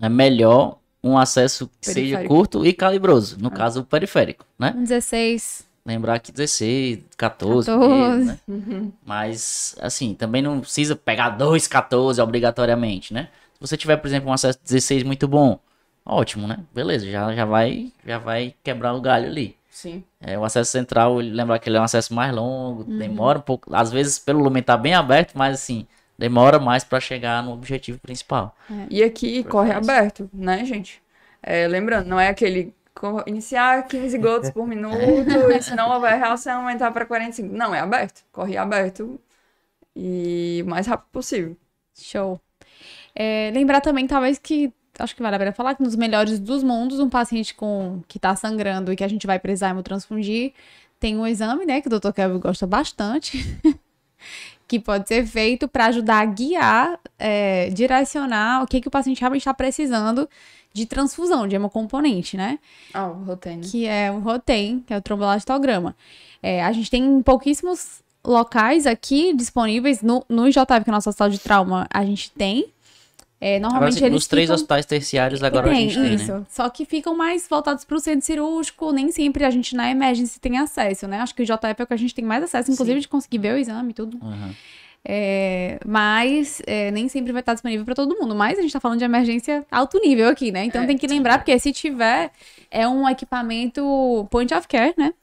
É melhor um acesso que periférico. seja curto e calibroso. No ah. caso, periférico, né? 16 lembrar que 16, 14, 14. Mesmo, né? Mas, assim, também não precisa pegar dois 14 obrigatoriamente, né? Se você tiver, por exemplo, um acesso 16 muito bom, ótimo, né? Beleza, já, já, vai, já vai quebrar o galho ali. Sim. É, o acesso central, lembrar que ele é um acesso mais longo, uhum. demora um pouco. Às vezes, pelo lumen tá bem aberto, mas assim, demora mais para chegar no objetivo principal. É. E aqui corre aberto, né, gente? É, lembrando, não é aquele iniciar 15 gotas por minuto, [LAUGHS] e se não houver reação, aumentar para 45. Não, é aberto. Corre aberto e o mais rápido possível. Show. É, lembrar também, talvez, que acho que vale a pena falar que nos melhores dos mundos, um paciente com que está sangrando e que a gente vai precisar hemotransfundir, tem um exame, né, que o Dr. Kelvin gosta bastante, [LAUGHS] que pode ser feito para ajudar a guiar, é, direcionar o que, que o paciente realmente está precisando de transfusão de hemocomponente, né? Ah, oh, o Roten. Né? Que é o Roten, que é o trombolastograma. É, a gente tem pouquíssimos locais aqui disponíveis no, no IJV, que é o nosso hospital de trauma, a gente tem. É, normalmente agora, eles nos ficam... três hospitais terciários agora tem, a gente tem, né? isso. Né? Só que ficam mais voltados para o centro cirúrgico, nem sempre a gente na emergência tem acesso, né? Acho que o JF é o que a gente tem mais acesso, inclusive Sim. de conseguir ver o exame e tudo. Uhum. É, mas é, nem sempre vai estar disponível para todo mundo. Mas a gente está falando de emergência alto nível aqui, né? Então é. tem que lembrar, porque se tiver, é um equipamento point of care, né?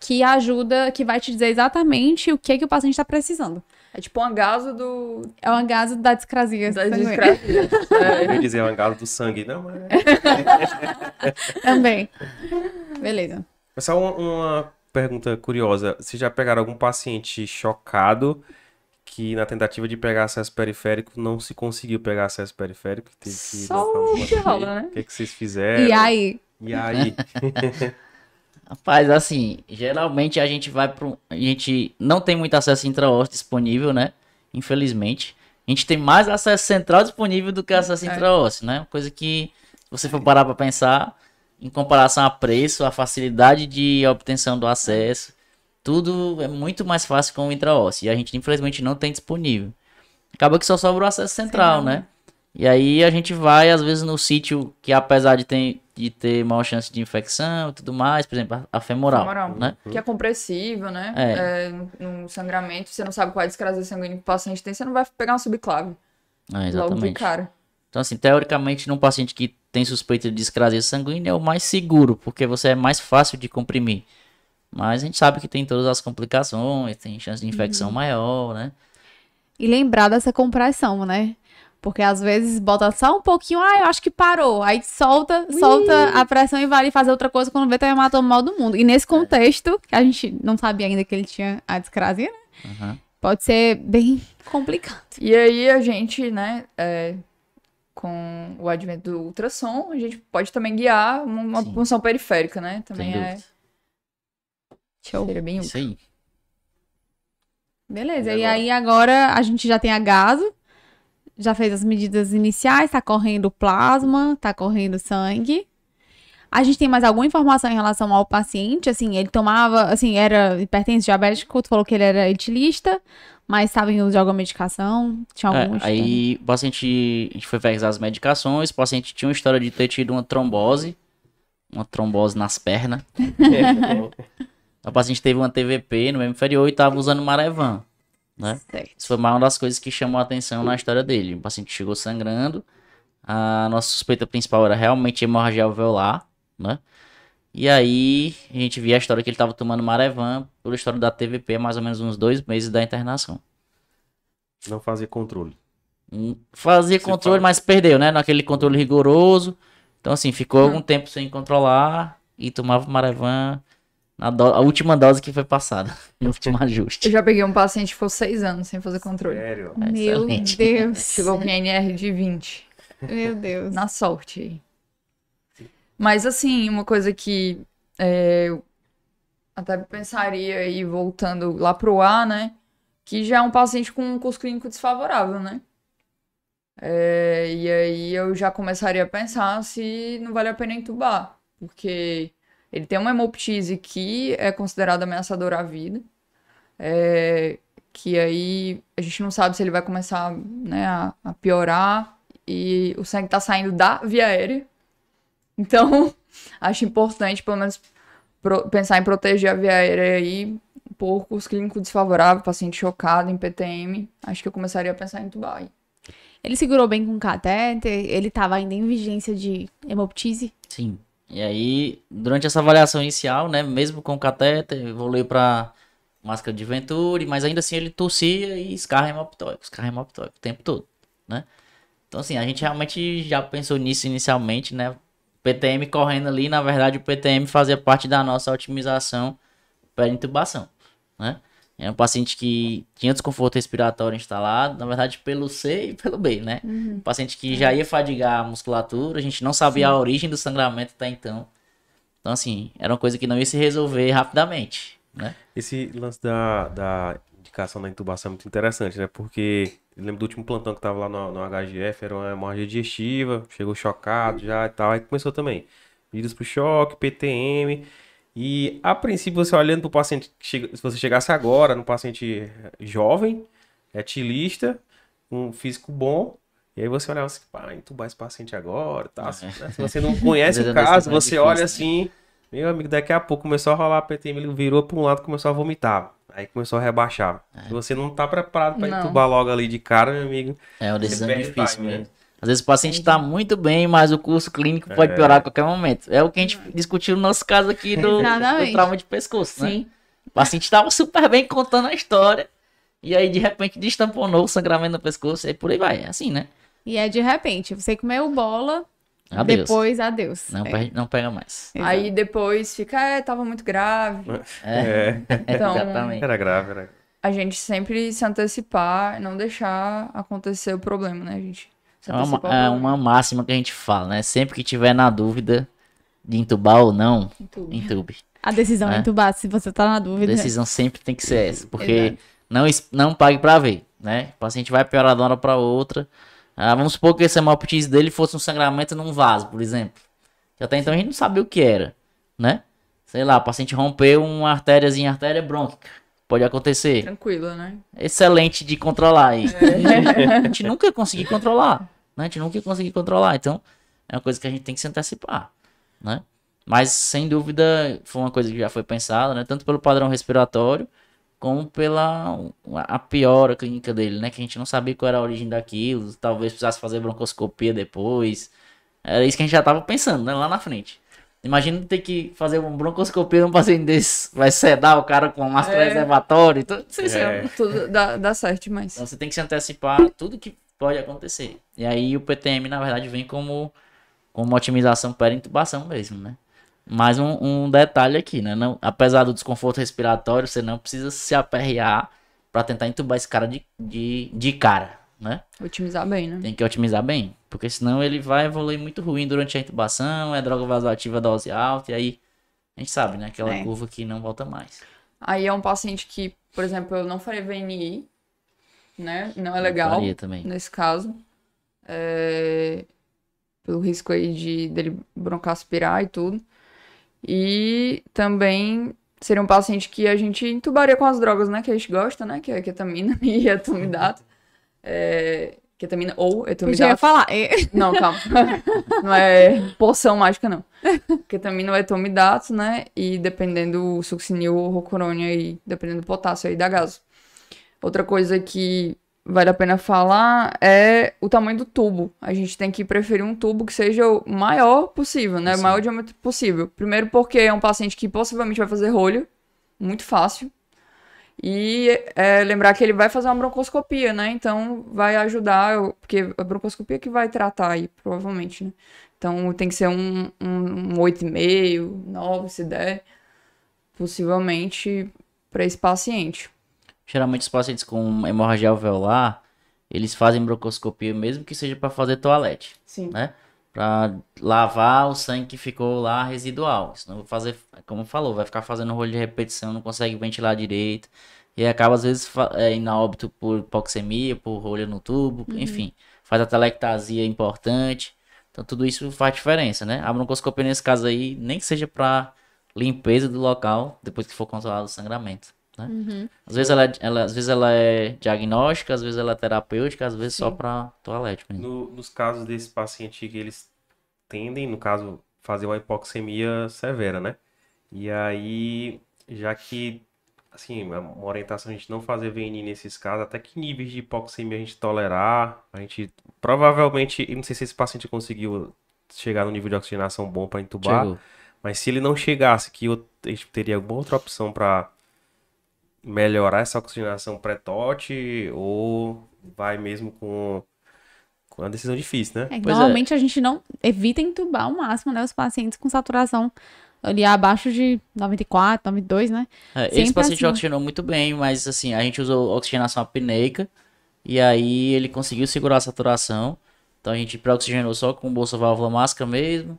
Que ajuda, que vai te dizer exatamente o que, é que o paciente está precisando. É tipo um gasa do. É um gasa da descrasia. Da descrasia. [LAUGHS] É. Eu ia dizer, é um gasa do sangue, não, mas. É. [LAUGHS] Também. Beleza. só uma, uma pergunta curiosa. Vocês já pegaram algum paciente chocado? que na tentativa de pegar acesso periférico não se conseguiu pegar acesso periférico. Teve que Só o que rola, né? O que, é que vocês fizeram? E aí? E aí? [LAUGHS] Rapaz, assim, geralmente a gente vai para A gente não tem muito acesso intra disponível, né? Infelizmente. A gente tem mais acesso central disponível do que acesso é. intra né? Coisa que, se você for parar para pensar, em comparação a preço, a facilidade de obtenção do acesso, tudo é muito mais fácil com o intraósseo. E a gente, infelizmente, não tem disponível. Acaba que só sobra o acesso central, Sim. né? E aí a gente vai, às vezes, no sítio que, apesar de ter, de ter maior chance de infecção e tudo mais, por exemplo, a femoral. femoral né? Que é compressível, né? É. é sangramento, você não sabe qual é a descrasia sanguínea que o paciente tem, você não vai pegar um subclave. Ah, é, exatamente. Logo de cara. Então, assim, teoricamente, num paciente que tem suspeita de discrasia sanguínea é o mais seguro, porque você é mais fácil de comprimir. Mas a gente sabe que tem todas as complicações, tem chance de infecção uhum. maior, né? E lembrar dessa compressão, né? Porque às vezes bota só um pouquinho, ah, eu acho que parou. Aí solta, Ui. solta a pressão e vai ali fazer outra coisa quando vê tá matando mal do mundo. E nesse é. contexto, que a gente não sabia ainda que ele tinha a descrasia, né? Uhum. Pode ser bem complicado. E aí a gente, né, é, com o advento do ultrassom, a gente pode também guiar uma Sim. periférica, né? Também é Show. Seria bem Isso aí. Beleza, e, e aí agora a gente já tem a gaso, já fez as medidas iniciais, tá correndo plasma, tá correndo sangue. A gente tem mais alguma informação em relação ao paciente? Assim, ele tomava, assim, era hipertenso, diabético, tu falou que ele era etilista, mas estava em uso de alguma medicação? Tinha algum é, Aí o paciente, a gente foi pesquisar as medicações, o paciente tinha uma história de ter tido uma trombose, uma trombose nas pernas. [LAUGHS] [LAUGHS] A paciente teve uma TVP no mesmo inferior e estava usando Marevan. Né? Certo. Isso foi uma das coisas que chamou a atenção na história dele. O paciente chegou sangrando. A nossa suspeita principal era realmente hemorragia alveolar, né? E aí a gente via a história que ele estava tomando Marevan pela história da TVP, mais ou menos uns dois meses da internação. Não fazia controle. Hum, fazia Se controle, faz. mas perdeu, né? Naquele controle rigoroso. Então, assim, ficou uhum. algum tempo sem controlar e tomava Marevan a, do... a última dose que foi passada, [LAUGHS] o último ajuste. Eu já peguei um paciente que foi seis anos sem fazer controle. Sério? Meu Excelente. Deus. [LAUGHS] Chegou com NR de 20. Meu Deus. Na sorte. Mas assim, uma coisa que é, eu até pensaria aí, voltando lá pro A, né? Que já é um paciente com um curso clínico desfavorável, né? É, e aí eu já começaria a pensar se não vale a pena entubar. Porque ele tem uma hemoptise que é considerada ameaçadora à vida, é, que aí a gente não sabe se ele vai começar né, a, a piorar e o sangue está saindo da via aérea. Então, [LAUGHS] acho importante, pelo menos, pro, pensar em proteger a via aérea aí Porcos curso clínico desfavorável, paciente chocado em PTM. Acho que eu começaria a pensar em tubar aí. Ele segurou bem com o catéter? Ele estava ainda em vigência de hemoptise? Sim. E aí, durante essa avaliação inicial, né, mesmo com o catéter, evoluiu para máscara de Venturi, mas ainda assim ele tossia e escarra hemoptóico, escarra hemoptóico o tempo todo, né? Então assim, a gente realmente já pensou nisso inicialmente, né? PTM correndo ali, na verdade o PTM fazia parte da nossa otimização para intubação, né? É um paciente que tinha desconforto respiratório instalado, na verdade, pelo C e pelo B, né? Uhum. Um paciente que é. já ia fadigar a musculatura, a gente não sabia Sim. a origem do sangramento até então. Então, assim, era uma coisa que não ia se resolver rapidamente, né? Esse lance da, da indicação da intubação é muito interessante, né? Porque eu lembro do último plantão que tava lá no, no HGF, era uma hemorragia digestiva, chegou chocado já e tal, aí começou também. Vidas pro choque, PTM. E a princípio, você olhando para o paciente, se você chegasse agora no paciente jovem, etilista, um físico bom, e aí você olhava assim, pá, entubar esse paciente agora, tá? É. [LAUGHS] Se você não conhece [LAUGHS] o é caso, você difícil, olha assim, né? meu amigo, daqui a pouco começou a rolar a PTM, ele virou para um lado começou a vomitar. Aí começou a rebaixar. É. Se você não tá preparado para entubar logo ali de cara, meu amigo. É o decisão difícil né? mesmo. Às vezes o paciente está muito bem, mas o curso clínico pode é. piorar a qualquer momento. É o que a gente é. discutiu no nosso caso aqui do, do trauma de pescoço, né? Sim. Né? O paciente estava super bem contando a história e aí de repente destamponou o sangramento no pescoço e por aí vai, é assim, né? E é de repente, você comeu bola, Adeus. Depois, adeus. Não, é. não pega mais. Exato. Aí depois fica, é, tava muito grave. É. é. [LAUGHS] Então, Exatamente. Era grave, era. A gente sempre se antecipar, não deixar acontecer o problema, né, gente? É uma, é uma, máxima que a gente fala, né? Sempre que tiver na dúvida de entubar ou não, entube. entube. A decisão é entubar, se você tá na dúvida. A decisão sempre tem que ser essa, [LAUGHS] porque não, não pague para ver, né? O paciente vai piorar de uma hora para outra. Ah, vamos supor que esse hemoptise dele fosse um sangramento num vaso, por exemplo. até então a gente não sabia o que era, né? Sei lá, o paciente rompeu uma artériazinha, artéria brônquica. Pode acontecer. Tranquilo, né? Excelente de controlar aí. É. [LAUGHS] a gente nunca conseguiu controlar né? A gente nunca ia conseguir controlar. Então, é uma coisa que a gente tem que se antecipar, né? Mas, sem dúvida, foi uma coisa que já foi pensada, né? Tanto pelo padrão respiratório, como pela a piora clínica dele, né? Que a gente não sabia qual era a origem daquilo, talvez precisasse fazer broncoscopia depois. Era isso que a gente já estava pensando, né? Lá na frente. Imagina ter que fazer uma broncoscopia num paciente desse. Vai sedar o cara com uma máscara é. reservatória. Tudo, é. tudo dá, dá certo mas Então você tem que se antecipar. Tudo que pode acontecer. E aí o PTM, na verdade, vem como, como otimização para intubação mesmo, né? Mais um, um, detalhe aqui, né? Não, apesar do desconforto respiratório, você não precisa se aperrear para tentar intubar esse cara de, de, de cara, né? Otimizar bem, né? Tem que otimizar bem, porque senão ele vai evoluir muito ruim durante a intubação, é droga vasoativa dose alta, e aí a gente sabe, né? Aquela é. curva que não volta mais. Aí é um paciente que, por exemplo, eu não faria VNI, né? Não é legal. Nesse caso. É... Pelo risco aí de dele broncoaspirar e tudo. E também seria um paciente que a gente entubaria com as drogas, né? Que a gente gosta, né? Que é ketamina [LAUGHS] e etomidato. É... Ketamina ou etomidato. Eu ia falar. É. Não, calma. [LAUGHS] não é poção mágica, não. Ketamina ou etomidato, né? E dependendo, succinil ou rocorônia aí, dependendo do potássio aí da gaso. Outra coisa que vale a pena falar é o tamanho do tubo. A gente tem que preferir um tubo que seja o maior possível, né? Sim. O maior diâmetro possível. Primeiro porque é um paciente que possivelmente vai fazer rolho, muito fácil. E é, lembrar que ele vai fazer uma broncoscopia, né? Então vai ajudar, porque a broncoscopia que vai tratar aí, provavelmente, né? Então tem que ser um, um, um 8,5, 9, se der, possivelmente, para esse paciente. Geralmente os pacientes com hemorragia alveolar, eles fazem broncoscopia mesmo que seja para fazer toalete, Sim. né? Para lavar o sangue que ficou lá residual. Isso não vai fazer, como falou, vai ficar fazendo rolho de repetição, não consegue ventilar direito e acaba às vezes é, indo a óbito por hipoxemia, por rolha no tubo, uhum. enfim, faz a telectasia importante. Então tudo isso faz diferença, né? A broncoscopia nesse caso aí, nem que seja para limpeza do local depois que for controlado o sangramento. Né? Uhum. Às, vezes ela, é, ela, às vezes ela é diagnóstica, às vezes ela é terapêutica, às vezes Sim. só para toalete. Né? No, nos casos desse paciente que eles tendem, no caso, fazer uma hipoxemia severa, né? E aí, já que, assim, é uma orientação a gente não fazer VNI nesses casos, até que níveis de hipoxemia a gente tolerar, a gente provavelmente, não sei se esse paciente conseguiu chegar no nível de oxigenação bom para entubar, Chegou. mas se ele não chegasse, que a gente teria alguma outra opção para melhorar essa oxigenação pré-tote ou vai mesmo com, com uma decisão difícil, né? É, é. normalmente é. a gente não evita entubar ao máximo, né? Os pacientes com saturação ali abaixo de 94, 92, né? É, esse paciente assim. oxigenou muito bem, mas assim, a gente usou oxigenação apneica e aí ele conseguiu segurar a saturação. Então a gente pré-oxigenou só com bolsa válvula máscara mesmo.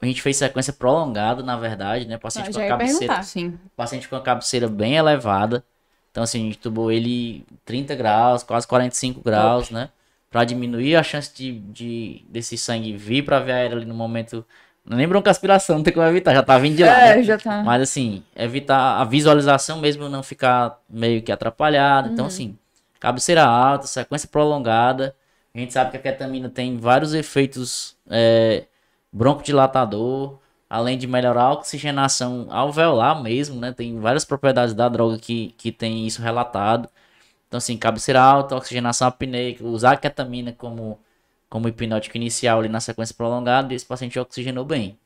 A gente fez sequência prolongada, na verdade, né? Paciente ah, com a cabeceira. Sim. Paciente com a cabeceira bem elevada. Então, assim, a gente tubou ele 30 graus, quase 45 graus, Opa. né? Pra diminuir a chance de, de desse sangue vir pra ver aérea ali no momento. Não é nem aspiração não tem como evitar, já tá vindo de lá. É, né? já tá. Mas assim, evitar a visualização mesmo não ficar meio que atrapalhada. Então, uhum. Então, assim, cabeceira alta, sequência prolongada. A gente sabe que a ketamina tem vários efeitos é, broncodilatador, além de melhorar a oxigenação alveolar mesmo, né? Tem várias propriedades da droga que, que tem isso relatado. Então, assim, cabeceira alta, oxigenação apneica, usar a ketamina como, como hipnótico inicial ali na sequência prolongada, e esse paciente oxigenou bem.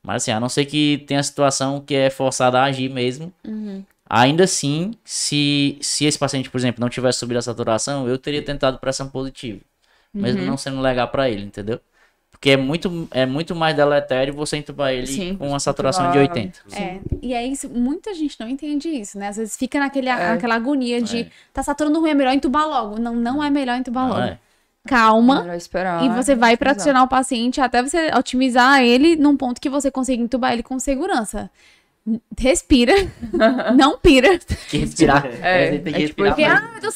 Mas assim, a não ser que tenha a situação que é forçada a agir mesmo. Uhum. Ainda assim, se, se esse paciente, por exemplo, não tivesse subido a saturação, eu teria tentado pressão positiva. Uhum. Mesmo não sendo legal para ele, entendeu? Porque é muito, é muito mais deletério você entubar ele Sim, com uma saturação de 80. É, e é isso, muita gente não entende isso, né? Às vezes fica naquele, é. naquela agonia de é. tá saturando ruim, é melhor entubar logo. Não, não é melhor entubar não, logo. É. Calma. esperar. E você vai adicionar o paciente até você otimizar ele num ponto que você consiga entubar ele com segurança respira, [LAUGHS] não pira. Que respirar. É, é tem que tipo respirar. Porque, 80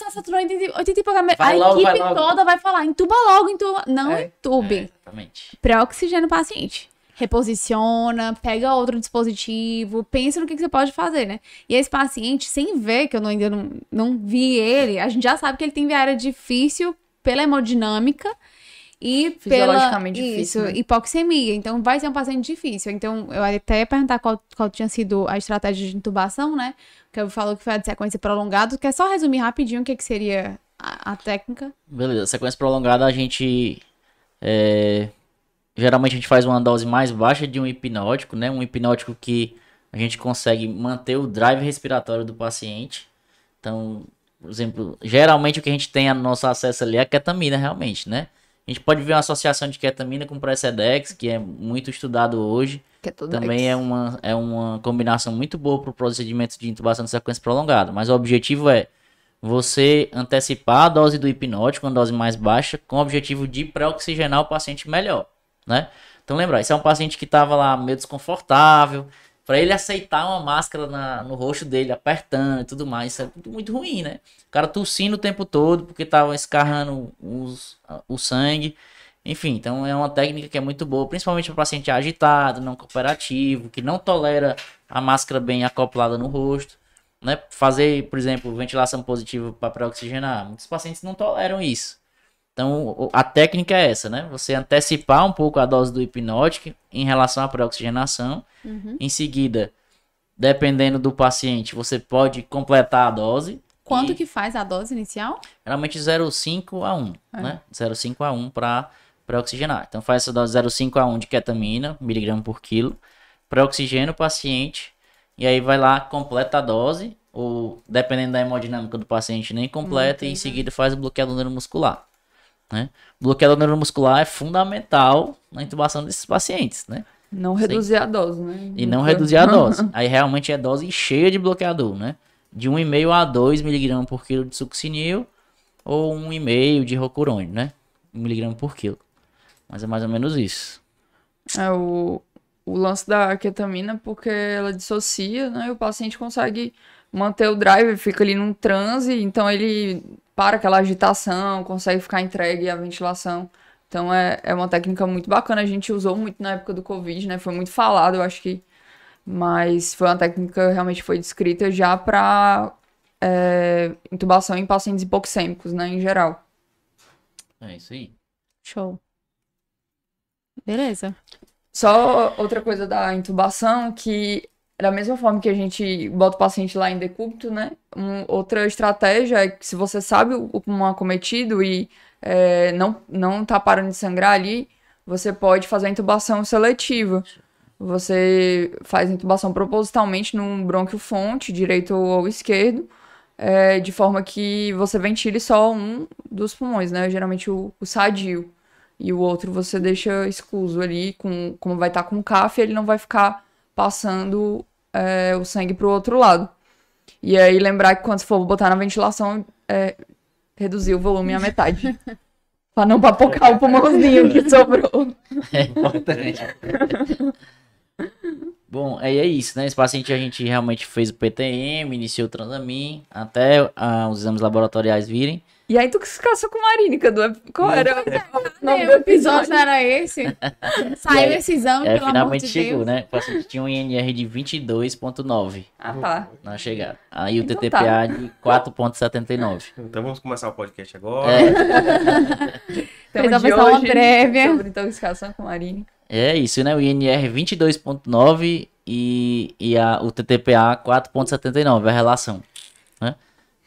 ah, e pouca A logo, equipe vai toda vai falar, entuba logo, entuba. Não é, entube. É, exatamente. Pra oxigênio paciente. Reposiciona, pega outro dispositivo, pensa no que, que, você pode fazer, né? E esse paciente, sem ver, que eu não, ainda não, não vi ele, a gente já sabe que ele tem viária difícil pela hemodinâmica e fisiologicamente pela, difícil, isso, né? hipoxemia. Então vai ser um paciente difícil. Então eu até ia perguntar qual, qual tinha sido a estratégia de intubação, né? Que eu falo que foi a de sequência prolongada. Quer é só resumir rapidinho o que, que seria a, a técnica? Beleza, sequência prolongada a gente é, geralmente a gente faz uma dose mais baixa de um hipnótico, né? Um hipnótico que a gente consegue manter o drive respiratório do paciente. Então, por exemplo, geralmente o que a gente tem a nosso acesso ali é a ketamina, realmente, né? A gente pode ver uma associação de ketamina com Precedex, que é muito estudado hoje. Ketodex. Também é uma, é uma combinação muito boa para o procedimento de intubação de sequência prolongada. Mas o objetivo é você antecipar a dose do hipnótico, uma dose mais baixa, com o objetivo de pré-oxigenar o paciente melhor, né? Então lembra, esse é um paciente que estava lá meio desconfortável, para ele aceitar uma máscara na, no rosto dele, apertando e tudo mais. Isso é muito, muito ruim, né? O cara tossindo o tempo todo porque tava escarrando os, o sangue. Enfim, então é uma técnica que é muito boa, principalmente para paciente agitado, não cooperativo, que não tolera a máscara bem acoplada no rosto. Né? Fazer, por exemplo, ventilação positiva para oxigenar. Muitos pacientes não toleram isso. Então, a técnica é essa, né? Você antecipar um pouco a dose do hipnótico em relação à pré-oxigenação. Uhum. Em seguida, dependendo do paciente, você pode completar a dose. Quanto e... que faz a dose inicial? Geralmente 0,5 a 1, é. né? 0,5 a 1 para oxigenar. Então, faz essa dose 0,5 a 1 de ketamina, miligrama por quilo, para oxigena o paciente. E aí vai lá, completa a dose, ou dependendo da hemodinâmica do paciente, nem completa, e em seguida faz o bloqueio do nervo muscular. Né? neuromuscular é fundamental na intubação desses pacientes, né? Não reduzir a dose, né? E não reduzir a [LAUGHS] dose. Aí realmente é dose cheia de bloqueador, né? De 1,5 a 2 miligramas por quilo de succinil ou 1,5 de rocurone, né? 1 miligrama por quilo. Mas é mais ou menos isso. É o, o lance da ketamina porque ela dissocia, né? E o paciente consegue manter o drive, fica ali num transe, então ele para aquela agitação, consegue ficar entregue à ventilação. Então é, é uma técnica muito bacana, a gente usou muito na época do Covid, né? Foi muito falado, eu acho que. Mas foi uma técnica que realmente foi descrita já para é, intubação em pacientes hipoxêmicos, né? Em geral. É isso aí. Show. Beleza. Só outra coisa da intubação que da mesma forma que a gente bota o paciente lá em decúbito, né? Um, outra estratégia é que se você sabe o pulmão acometido e é, não, não tá parando de sangrar ali, você pode fazer a intubação seletiva. Você faz a intubação propositalmente num brônquio fonte, direito ou esquerdo, é, de forma que você ventile só um dos pulmões, né? Geralmente o, o sadio. E o outro você deixa excluso ali, com, como vai estar tá com o CAF, ele não vai ficar passando é, o sangue pro outro lado. E aí lembrar que quando você for botar na ventilação, é, reduzir o volume à metade. [LAUGHS] pra não papocar o pulmãozinho que sobrou. É importante. Bom, aí é isso, né? Esse paciente a gente realmente fez o PTM, iniciou o Transamin, até ah, os exames laboratoriais virem. E aí tu que se casou com Marínica, do... qual não, era é, o nome do episódio? era esse? [LAUGHS] Saiu aí, é, esse exame, é, pelo finalmente amor de chegou, Deus. né? Passou, tinha um INR de 22.9. Ah, tá. Não chegaram. Aí então o TTPA tá. de 4.79. Então vamos começar o podcast agora. É. [LAUGHS] então, Fez a uma prévia. Sobre intoxicação com Marínica. É isso, né? O INR 22.9 e, e a, o TTPA 4.79, a relação.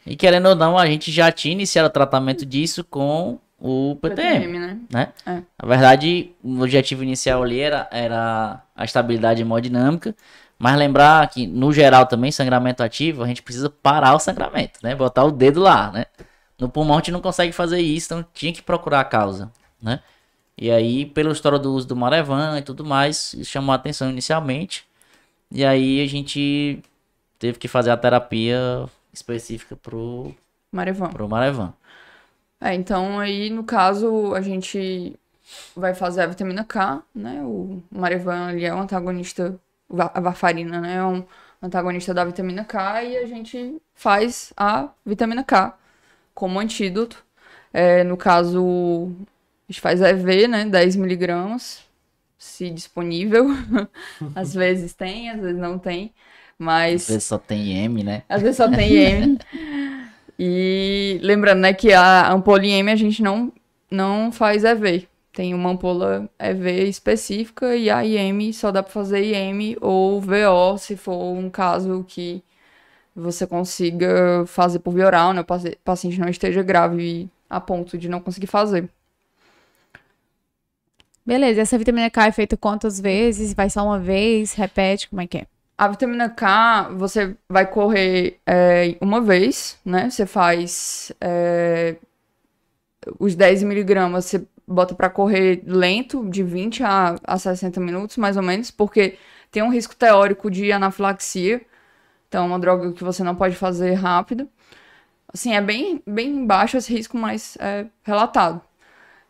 E querendo ou não, a gente já tinha iniciado o tratamento disso com o PTM, PTM né? né? É. Na verdade, o objetivo inicial ali era, era a estabilidade hemodinâmica, mas lembrar que, no geral também, sangramento ativo, a gente precisa parar o sangramento, né? Botar o dedo lá, né? No pulmão a gente não consegue fazer isso, então tinha que procurar a causa, né? E aí, pela história do uso do Marevan e tudo mais, isso chamou a atenção inicialmente. E aí a gente teve que fazer a terapia específica pro Marevan. Pro Marevan. É, então aí no caso a gente vai fazer a vitamina K, né? O Marevan ali é um antagonista, a varfarina, né? É um antagonista da vitamina K e a gente faz a vitamina K como antídoto. É, no caso, a gente faz EV, né? 10mg, se disponível. [LAUGHS] às vezes tem, às vezes não tem. Mas. Às vezes só tem M, né? Às vezes só tem M. [LAUGHS] e lembrando, né, que a ampola M a gente não, não faz EV. Tem uma ampola EV específica e a IM só dá para fazer IM ou VO, se for um caso que você consiga fazer por via oral, né? O paciente não esteja grave a ponto de não conseguir fazer. Beleza, essa vitamina K é feita quantas vezes? Vai só uma vez? Repete, como é que é? A vitamina K, você vai correr é, uma vez, né? Você faz é, os 10 miligramas, você bota para correr lento, de 20 a, a 60 minutos, mais ou menos, porque tem um risco teórico de anafilaxia. Então, é uma droga que você não pode fazer rápido. Assim, é bem, bem baixo esse risco, mas é relatado.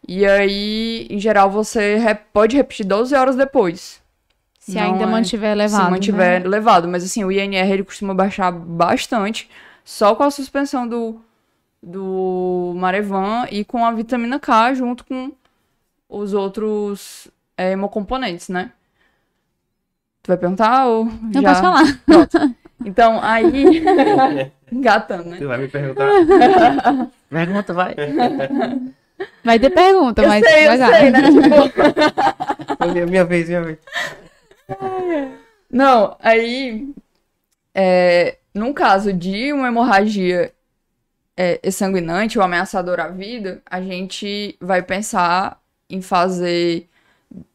E aí, em geral, você pode repetir 12 horas depois. Se ainda é, mantiver elevado. Se né? mantiver né? elevado. Mas assim, o INR ele costuma baixar bastante só com a suspensão do, do Marevan e com a vitamina K junto com os outros é, hemocomponentes, né? Tu vai perguntar ou. Não já... posso falar. Pronto. Então, aí. [LAUGHS] Engatando, né? Tu vai me perguntar. [LAUGHS] Pergunta, vai. Vai ter pergunta, eu mas. Sei, eu mas sei, né? minha, [LAUGHS] tipo- minha vez, minha vez. Não, aí. É, num caso de uma hemorragia é, sanguinante ou ameaçadora à vida, a gente vai pensar em fazer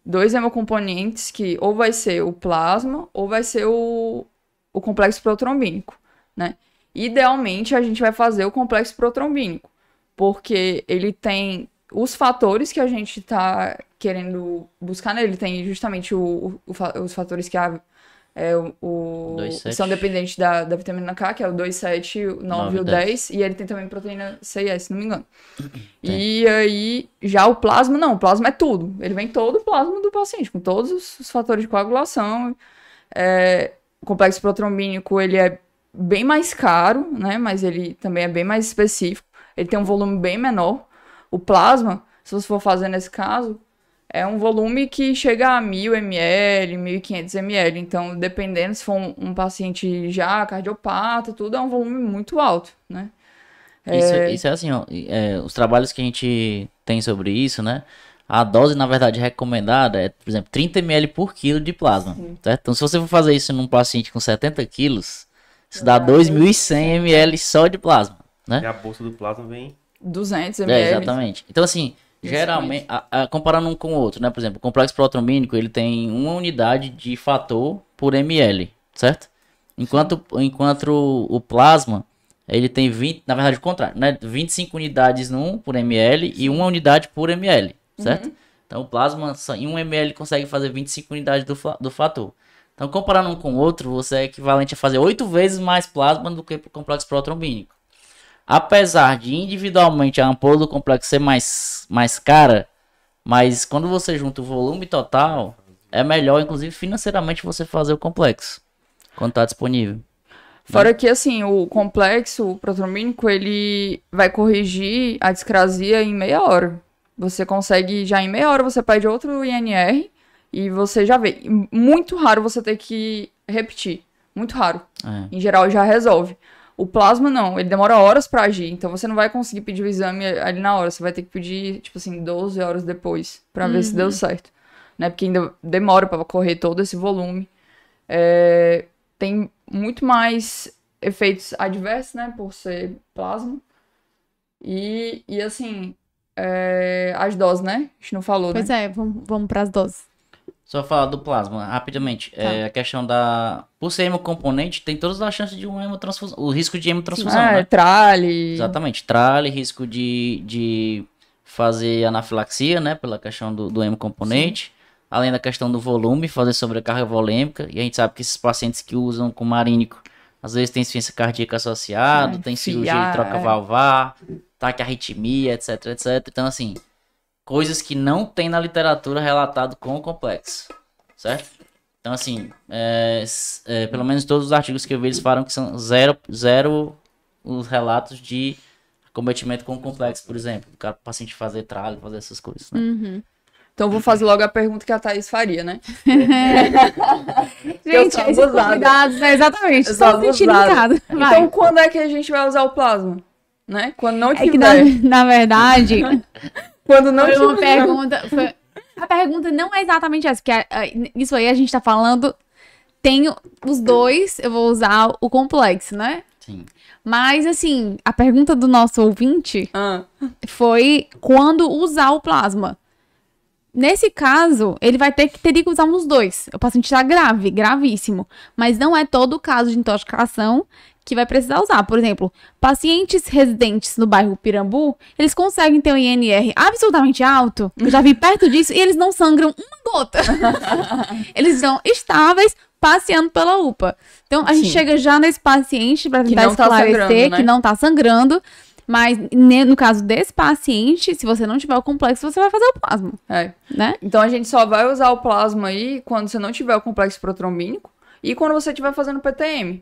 dois hemocomponentes que ou vai ser o plasma ou vai ser o, o complexo protrombínico, né? Idealmente a gente vai fazer o complexo protrombínico, porque ele tem os fatores que a gente está querendo buscar nele. Né? Tem justamente o, o, o, os fatores que a, é, o, são dependentes da, da vitamina K, que é o 2, 7, o 9, e o 10. E ele tem também proteína C e S, se não me engano. Tem. E aí, já o plasma, não. O plasma é tudo. Ele vem todo o plasma do paciente, com todos os, fatores de coagulação. É, o complexo protrombínico, ele é bem mais caro, né? Mas ele também é bem mais específico. Ele tem um volume bem menor. O plasma, se você for fazer nesse caso, é um volume que chega a 1000 ml, 1500 ml. Então, dependendo se for um, um, paciente já cardiopata, tudo, é um volume muito alto, né? É isso é, isso é assim, ó, é, os trabalhos que a gente tem sobre isso, né? A dose, na verdade, recomendada é, por exemplo, 30 ml por quilo de plasma, Sim. certo? Então, se você for fazer isso num paciente com 70 quilos, isso dá 2.100 ml só de plasma, né? E a bolsa do plasma vem... 200 ml. É, exatamente. Então, assim, Geralmente, a, a, comparando um com o outro, né? Por exemplo, o complexo protrombínico ele tem uma unidade de fator por ml, certo? Enquanto, enquanto o plasma, ele tem 20, na verdade o contrário, né? 25 unidades num por ml e uma unidade por ml, certo? Uhum. Então o plasma em um ml consegue fazer 25 unidades do, do fator. Então comparando um com o outro, você é equivalente a fazer 8 vezes mais plasma do que o complexo protrombínico apesar de individualmente a ampola do complexo ser mais, mais cara, mas quando você junta o volume total, é melhor, inclusive financeiramente, você fazer o complexo quando está disponível. Fora que, assim, o complexo protromínico, ele vai corrigir a discrasia em meia hora. Você consegue, já em meia hora, você pede outro INR e você já vê. Muito raro você ter que repetir. Muito raro. É. Em geral, já resolve. O plasma não, ele demora horas para agir, então você não vai conseguir pedir o exame ali na hora, você vai ter que pedir, tipo assim, 12 horas depois, para uhum. ver se deu uhum. certo. Né? Porque ainda demora para correr todo esse volume. É... tem muito mais efeitos adversos, né, por ser plasma. E, e assim, é... as doses, né? A gente não falou, pois né? Pois é, vamos, vamos para as doses. Só falar do plasma, rapidamente. Tá. É, a questão da. Por ser hemocomponente, tem todas as chances de um hemotransfusão. O risco de hemotransfusão. Ah, né? trale. Exatamente, trale, risco de, de fazer anafilaxia, né? Pela questão do, do hemocomponente. Sim. Além da questão do volume, fazer sobrecarga volêmica. E a gente sabe que esses pacientes que usam com marínico, às vezes tem insuficiência cardíaca associada, é, tem fiar, cirurgia de troca é. valvar, taquiarritmia, etc, etc. Então, assim coisas que não tem na literatura relatado com o complexo, certo? Então, assim, é, é, pelo menos todos os artigos que eu vi, eles falam que são zero, zero os relatos de combatimento com o complexo, por exemplo. O paciente fazer tralho, fazer essas coisas, né? Uhum. Então vou fazer logo a pergunta que a Thaís faria, né? [LAUGHS] gente, esses cuidados, né? Exatamente. Eu só sentindo Então quando é que a gente vai usar o plasma? Né? Quando não tiver. É que, na, na verdade, [LAUGHS] Quando não foi uma pergunta. Foi... A pergunta não é exatamente essa, porque ah, isso aí a gente tá falando. Tem os dois, eu vou usar o complexo, né? Sim. Mas, assim, a pergunta do nosso ouvinte ah. foi quando usar o plasma. Nesse caso, ele vai ter que ter que usar um dos dois. O paciente está grave, gravíssimo. Mas não é todo o caso de intoxicação que vai precisar usar. Por exemplo, pacientes residentes no bairro Pirambu, eles conseguem ter um INR absolutamente alto. Eu já vi perto disso e eles não sangram uma gota. [LAUGHS] eles estão estáveis passeando pela UPA. Então a gente chega já nesse paciente para tentar tá esclarecer né? tá né? que não está sangrando. Mas no caso desse paciente, se você não tiver o complexo, você vai fazer o plasma. É. Né? Então a gente só vai usar o plasma aí quando você não tiver o complexo protrombínico e quando você estiver fazendo PTM.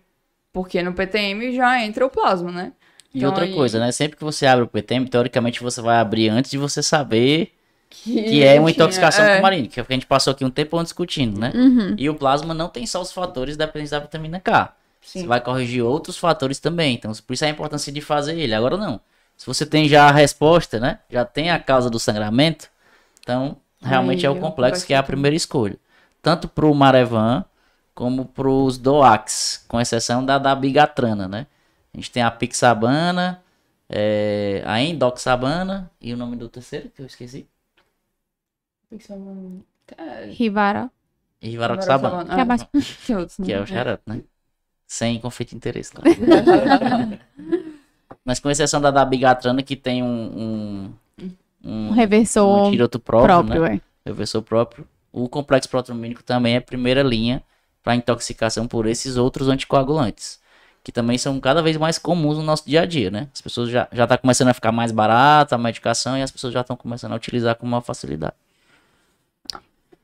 Porque no PTM já entra o plasma, né? Então, e outra aí... coisa, né? Sempre que você abre o PTM, teoricamente você vai abrir antes de você saber que, que é uma intoxicação é. marina, que é o que a gente passou aqui um tempo discutindo, né? Uhum. E o plasma não tem só os fatores dependentes da vitamina K. Sim. Você vai corrigir outros fatores também. Então, por isso é a importância de fazer ele. Agora não. Se você tem já a resposta, né? Já tem a causa do sangramento, então realmente é o complexo que é a primeira escolha. Tanto para o Marevan como para os Doax, com exceção da, da bigatrana, né? A gente tem a pixabana, é, a endoxabana e o nome do terceiro que eu esqueci. Pixabana. Rivara. Rivara que, é é. [LAUGHS] É que é o né? xarato, né? Sem conflito de interesse, claro. [LAUGHS] Mas com exceção da da bigatrana que tem um... um, um, um reversor um próprio, próprio né? é. Reversor próprio. O complexo protomínico também é primeira linha para intoxicação por esses outros anticoagulantes, que também são cada vez mais comuns no nosso dia a dia, né? As pessoas já já tá começando a ficar mais barata a medicação e as pessoas já estão começando a utilizar com maior facilidade.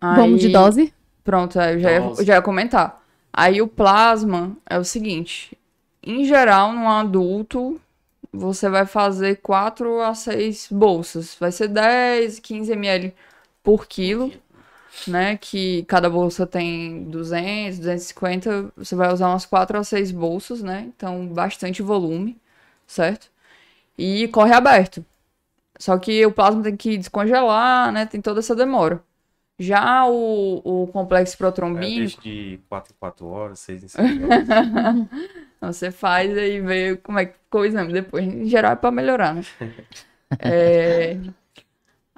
Aí, Vamos de dose? Pronto, eu já, dose. Ia, já ia comentar. Aí o plasma é o seguinte, em geral, num adulto, você vai fazer 4 a 6 bolsas. Vai ser 10, 15 ml por quilo né? Que cada bolsa tem 200, 250, você vai usar umas 4 a 6 bolsas, né? Então, bastante volume, certo? E corre aberto. Só que o plasma tem que descongelar, né? Tem toda essa demora. Já o, o complexo protrombínico... É, de 4 em 4 horas, 6 em 6 horas. [LAUGHS] você faz aí, vê como é que ficou o exame depois. Em geral é pra melhorar, né? [LAUGHS] é...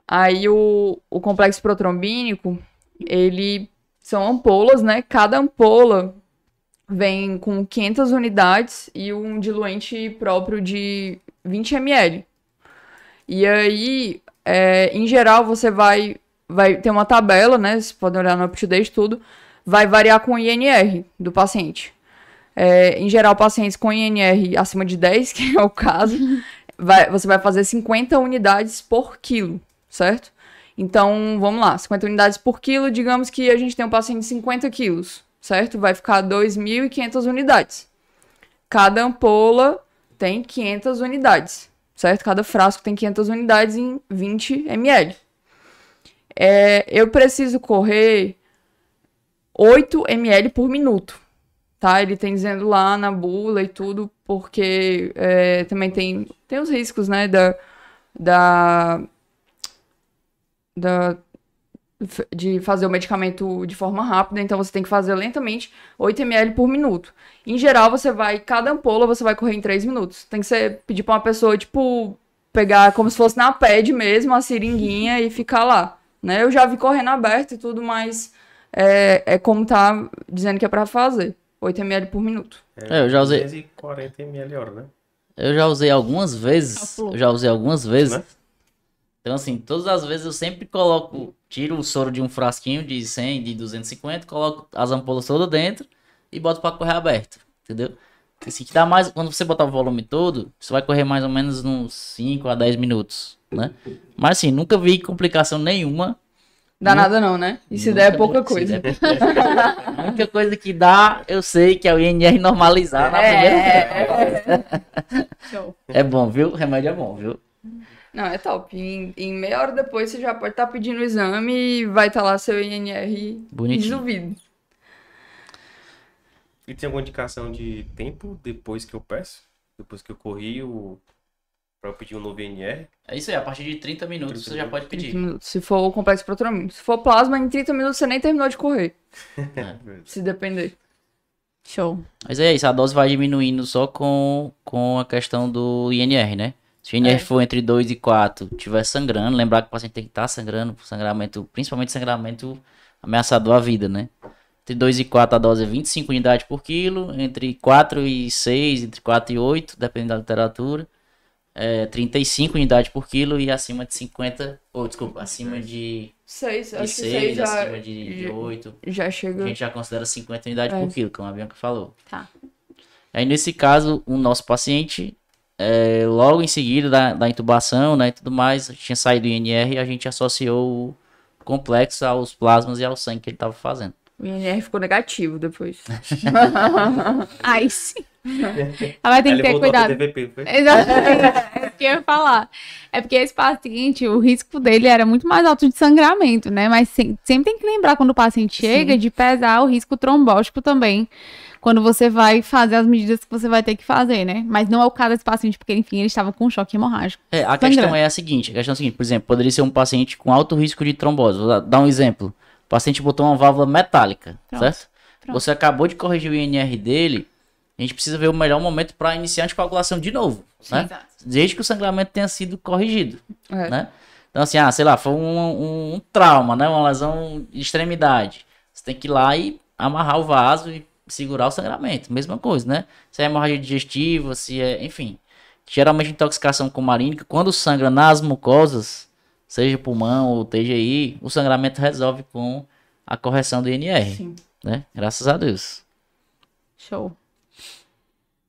Aí o, o complexo protrombínico, ele são ampolas, né? Cada ampola vem com 500 unidades e um diluente próprio de 20 ml. E aí, é, em geral, você vai, vai ter uma tabela, né? Você pode olhar no aptidez tudo. Vai variar com o INR do paciente. É, em geral, pacientes com INR acima de 10, [LAUGHS] que é o caso, [LAUGHS] vai, você vai fazer 50 unidades por quilo certo? Então, vamos lá, 50 unidades por quilo, digamos que a gente tem um paciente de 50 quilos, certo? Vai ficar 2.500 unidades. Cada ampola tem 500 unidades, certo? Cada frasco tem 500 unidades em 20 ml. É, eu preciso correr 8 ml por minuto, tá? Ele tem dizendo lá na bula e tudo, porque é, também tem, tem os riscos, né, da, da da, de fazer o medicamento de forma rápida, então você tem que fazer lentamente 8 ml por minuto. Em geral, você vai, cada ampola você vai correr em 3 minutos. Tem que ser pedir pra uma pessoa, tipo, pegar como se fosse na pad mesmo, a seringuinha e ficar lá. Né? Eu já vi correndo aberto e tudo, mas é, é como tá dizendo que é pra fazer. 8 ml por minuto. É, eu já usei. 40 ml hora, né? Eu já usei algumas vezes. Eu tá já usei algumas vezes. Né? Então, assim, todas as vezes eu sempre coloco, tiro o soro de um frasquinho de 100, de 250, coloco as ampolas todas dentro e boto para correr aberto, entendeu? Assim, que dá mais, quando você botar o volume todo, você vai correr mais ou menos uns 5 a 10 minutos, né? Mas assim, nunca vi complicação nenhuma. Dá nunca, nada não, né? E se der é, é pouca coisa. Der, a única coisa que dá, eu sei que é o INR normalizar na é, primeira. É, é, [LAUGHS] é bom, viu? O remédio é bom, viu? Não, é top. Em, em meia hora depois você já pode estar tá pedindo o exame e vai estar tá lá seu INR resolvido. E tem alguma indicação de tempo depois que eu peço? Depois que eu corri o. Pra eu pedir um novo INR? É isso aí, a partir de 30 minutos 30 você já pode pedir. Se for o complexo protonamento. Se for plasma, em 30 minutos você nem terminou de correr. [LAUGHS] É. Se depender. Show. Mas é isso, a dose vai diminuindo só com, com a questão do INR, né? Se o INR é. for entre 2 e 4, tiver sangrando, lembrar que o paciente tem que estar tá sangrando, sangramento, principalmente sangramento ameaçador à vida, né? Entre 2 e 4 a dose é 25 unidades por quilo, entre 4 e 6, entre 4 e 8, dependendo da literatura, é 35 unidades por quilo e acima de 50, ou oh, desculpa, acima de 6, de 6 acima de, de 8. Já chegou. A gente já considera 50 unidades é. por quilo, como a Bianca falou. Tá. Aí nesse caso, o nosso paciente é, logo em seguida da, da intubação né, e tudo mais, tinha saído o INR e a gente associou o complexo aos plasmas e ao sangue que ele estava fazendo. O INR ficou negativo depois. Ai, [LAUGHS] sim. Ela ah, tem ter que ter cuidado. TVP, Exatamente. É o que eu ia falar. É porque esse paciente, o risco dele era muito mais alto de sangramento, né? Mas sempre tem que lembrar quando o paciente chega Sim. de pesar o risco trombótico também quando você vai fazer as medidas que você vai ter que fazer, né? Mas não é o caso desse paciente, porque, enfim, ele estava com um choque hemorrágico. É, a questão é a seguinte, a questão é a seguinte, por exemplo, poderia ser um paciente com alto risco de trombose. Vou dar um exemplo. O paciente botou uma válvula metálica, Pronto. certo? Pronto. Você acabou de corrigir o INR dele, a gente precisa ver o melhor momento para iniciar a anticoagulação de novo, Sim, né? Exato. Desde que o sangramento tenha sido corrigido, é. né? Então, assim, ah, sei lá, foi um, um, um trauma, né? Uma lesão de extremidade. Você tem que ir lá e amarrar o vaso e segurar o sangramento. Mesma coisa, né? Se é hemorragia digestiva, se é. Enfim. Geralmente intoxicação com marínica, quando sangra nas mucosas, seja pulmão ou TGI, o sangramento resolve com a correção do INR. Sim. Né? Graças a Deus. Show.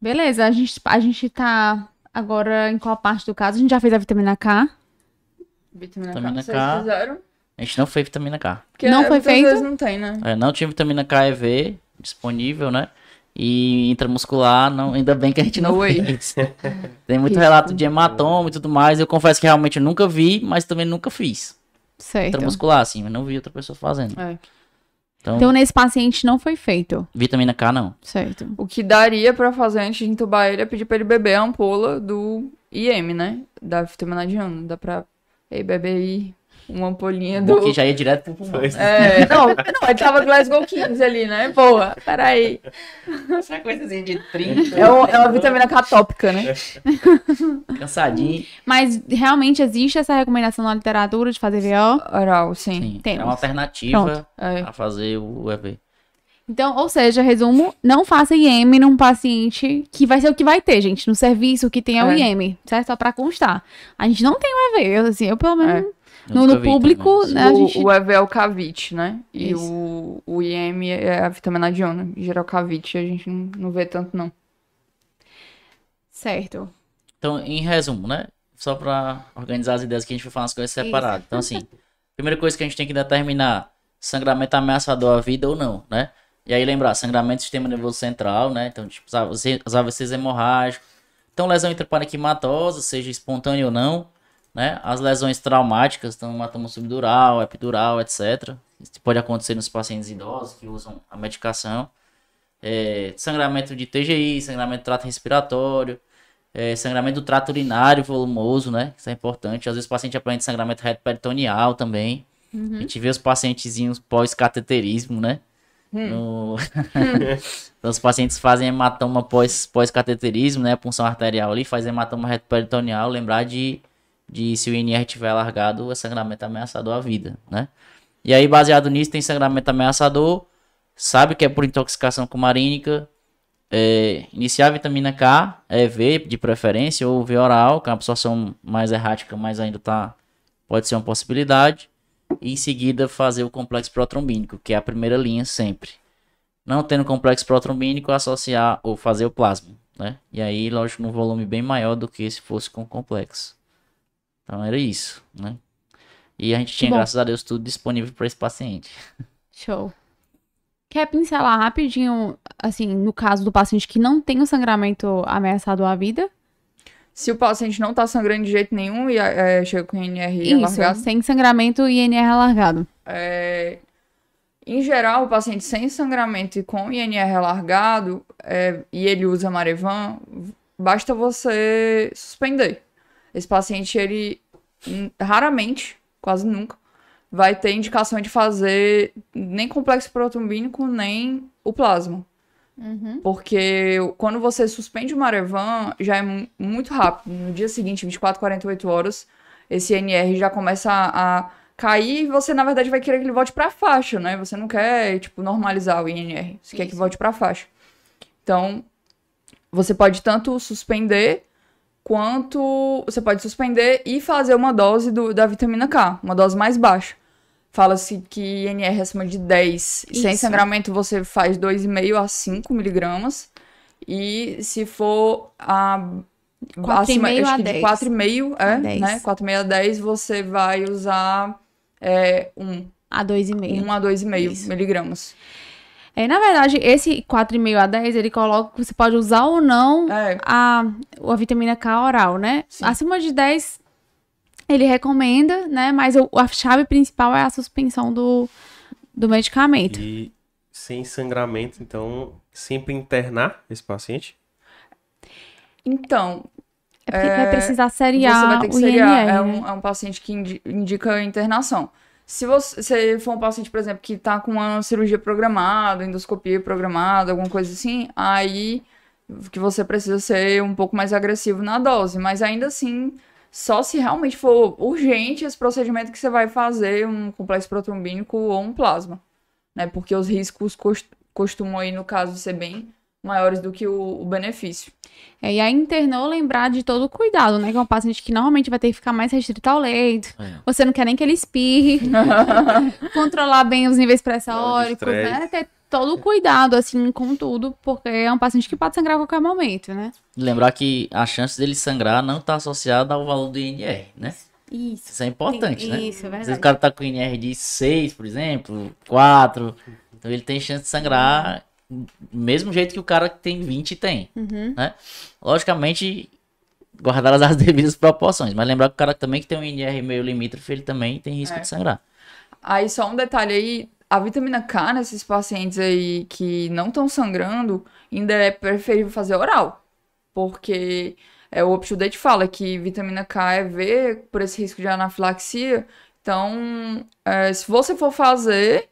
Beleza, a gente, a gente tá agora em qual parte do caso? A gente já fez a vitamina K. Vitamina, vitamina K, vocês K. A gente não fez vitamina K. Porque não é, foi feito? não tem, né? É, não tinha vitamina K e V, disponível, né? E intramuscular, não, ainda bem que a gente não fez. [LAUGHS] Tem muito relato de hematoma e tudo mais. Eu confesso que realmente eu nunca vi, mas também nunca fiz. Certo. Intramuscular, assim, eu não vi outra pessoa fazendo. É. Então, então, nesse paciente não foi feito. Vitamina K, não. Certo. O que daria pra fazer antes de entubar ele é pedir pra ele beber a ampola do IM, né? Da vitamina ano. Dá pra. ele beber aí, uma ampulhinha do. Que já ia direto pro pulmão. É, né? não, não, ele tava Glasgow Kings ali, né? Boa, peraí. Essa coisa assim de 30. É, o, é uma vitamina catópica, né? [LAUGHS] Cansadinho. Mas realmente existe essa recomendação na literatura de fazer VO? Oral, sim. sim É uma alternativa é. a fazer o EV. Então, ou seja, resumo, não faça IEM num paciente que vai ser o que vai ter, gente, no serviço que tem é o é. IEM, certo? Só pra constar. A gente não tem o EV, assim, eu pelo é. menos é no, no público, né? né o, gente... o EV é o cavite, né? E o, o IM é a vitamina diona. Geral cavite a gente não, vê tanto, não. Certo. Então, em resumo, né? Só para organizar as ideias que a gente vai falar as coisas separadas. Então, assim, primeira coisa que a gente tem que determinar: sangramento é ameaçador à vida ou não, né? E aí lembrar, sangramento do é sistema nervoso central, né? Então, tipo, os AVCs hemorrágicos. Então, lesão intraparenquimatosa, seja espontânea ou não. Né? As lesões traumáticas, então hematoma subdural, epidural, etc. Isso pode acontecer nos pacientes idosos que usam a medicação. É, sangramento de TGI, sangramento do trato respiratório, é, sangramento do trato urinário volumoso, né? Isso é importante. Às vezes o paciente apresenta sangramento reto peritoneal também. Uhum. A gente vê os pacientezinhos pós-cateterismo, né? Hum. No... [LAUGHS] então, os pacientes fazem hematoma pós-cateterismo, pós né? A punção arterial ali, faz hematoma reto peritoneal. Lembrar de de se o INR tiver largado, é sangramento ameaçador à vida, né? E aí, baseado nisso, tem sangramento ameaçador, sabe que é por intoxicação com marínica, é, iniciar a vitamina K, EV é de preferência, ou V oral, que é uma absorção mais errática, mas ainda tá, pode ser uma possibilidade. E em seguida, fazer o complexo protrombínico, que é a primeira linha sempre. Não tendo complexo protrombínico, associar ou fazer o plasma, né? E aí, lógico, um volume bem maior do que se fosse com complexo. Então era isso, né? E a gente tinha, graças a Deus, tudo disponível para esse paciente. [LAUGHS] Show. Quer pincelar rapidinho, assim, no caso do paciente que não tem o sangramento ameaçado à vida? Se o paciente não tá sangrando de jeito nenhum e é, chega com INR Isso, alargado. sem sangramento e INR alargado. É, em geral, o paciente sem sangramento e com INR alargado, é, e ele usa Marevan, basta você suspender. Esse paciente, ele hum, raramente, quase nunca, vai ter indicação de fazer nem complexo protumbínico, nem o plasma. Uhum. Porque quando você suspende o Marevan, já é muito rápido. No dia seguinte, 24, 48 horas, esse NR já começa a, a cair e você, na verdade, vai querer que ele volte pra faixa, né? Você não quer, tipo, normalizar o INR. Você Isso. quer que volte pra faixa. Então, você pode tanto suspender quanto você pode suspender e fazer uma dose do, da vitamina K, uma dose mais baixa. Fala-se que INR é acima de 10. Isso. Sem sangramento, você faz 2,5 a 5 miligramas. E se for a. 4,5 a, 10. 4,5 é, né? a 10. né? a 10, você vai usar é, Um, a 2,5. 1 a 2,5 miligramas. É, na verdade, esse 4,5 a 10, ele coloca que você pode usar ou não é. a, a vitamina K oral, né? Sim. Acima de 10, ele recomenda, né? Mas a chave principal é a suspensão do, do medicamento. E sem sangramento, então, sempre internar esse paciente? Então, é porque é, vai precisar é, seriar você vai ter que seriar. É um, né? é um paciente que indica internação. Se você se for um paciente, por exemplo, que está com uma cirurgia programada, endoscopia programada, alguma coisa assim, aí que você precisa ser um pouco mais agressivo na dose, mas ainda assim, só se realmente for urgente esse procedimento que você vai fazer um complexo protrombínico ou um plasma, né? Porque os riscos costumam aí no caso ser bem maiores do que o, o benefício. É, e a internou lembrar de todo o cuidado, né? Que é um paciente que normalmente vai ter que ficar mais restrito ao leito. É. Você não quer nem que ele espirre. [LAUGHS] controlar bem os níveis pressóricos, né? Ter todo o cuidado, assim, com tudo, porque é um paciente que pode sangrar a qualquer momento, né? Lembrar que a chance dele sangrar não está associada ao valor do INR, né? Isso. Isso é importante, Sim, né? Isso, é verdade. Se o cara tá com INR de 6, por exemplo, 4, então ele tem chance de sangrar mesmo jeito que o cara que tem 20 tem. Uhum. Né? Logicamente, guardar as [LAUGHS] devidas proporções. Mas lembrar que o cara também que tem um INR meio limítrofe, ele também tem risco é. de sangrar. Aí só um detalhe aí, a vitamina K nesses pacientes aí que não estão sangrando, ainda é preferível fazer oral. Porque é, o Optudate fala que vitamina K é V por esse risco de anafilaxia. Então, é, se você for fazer,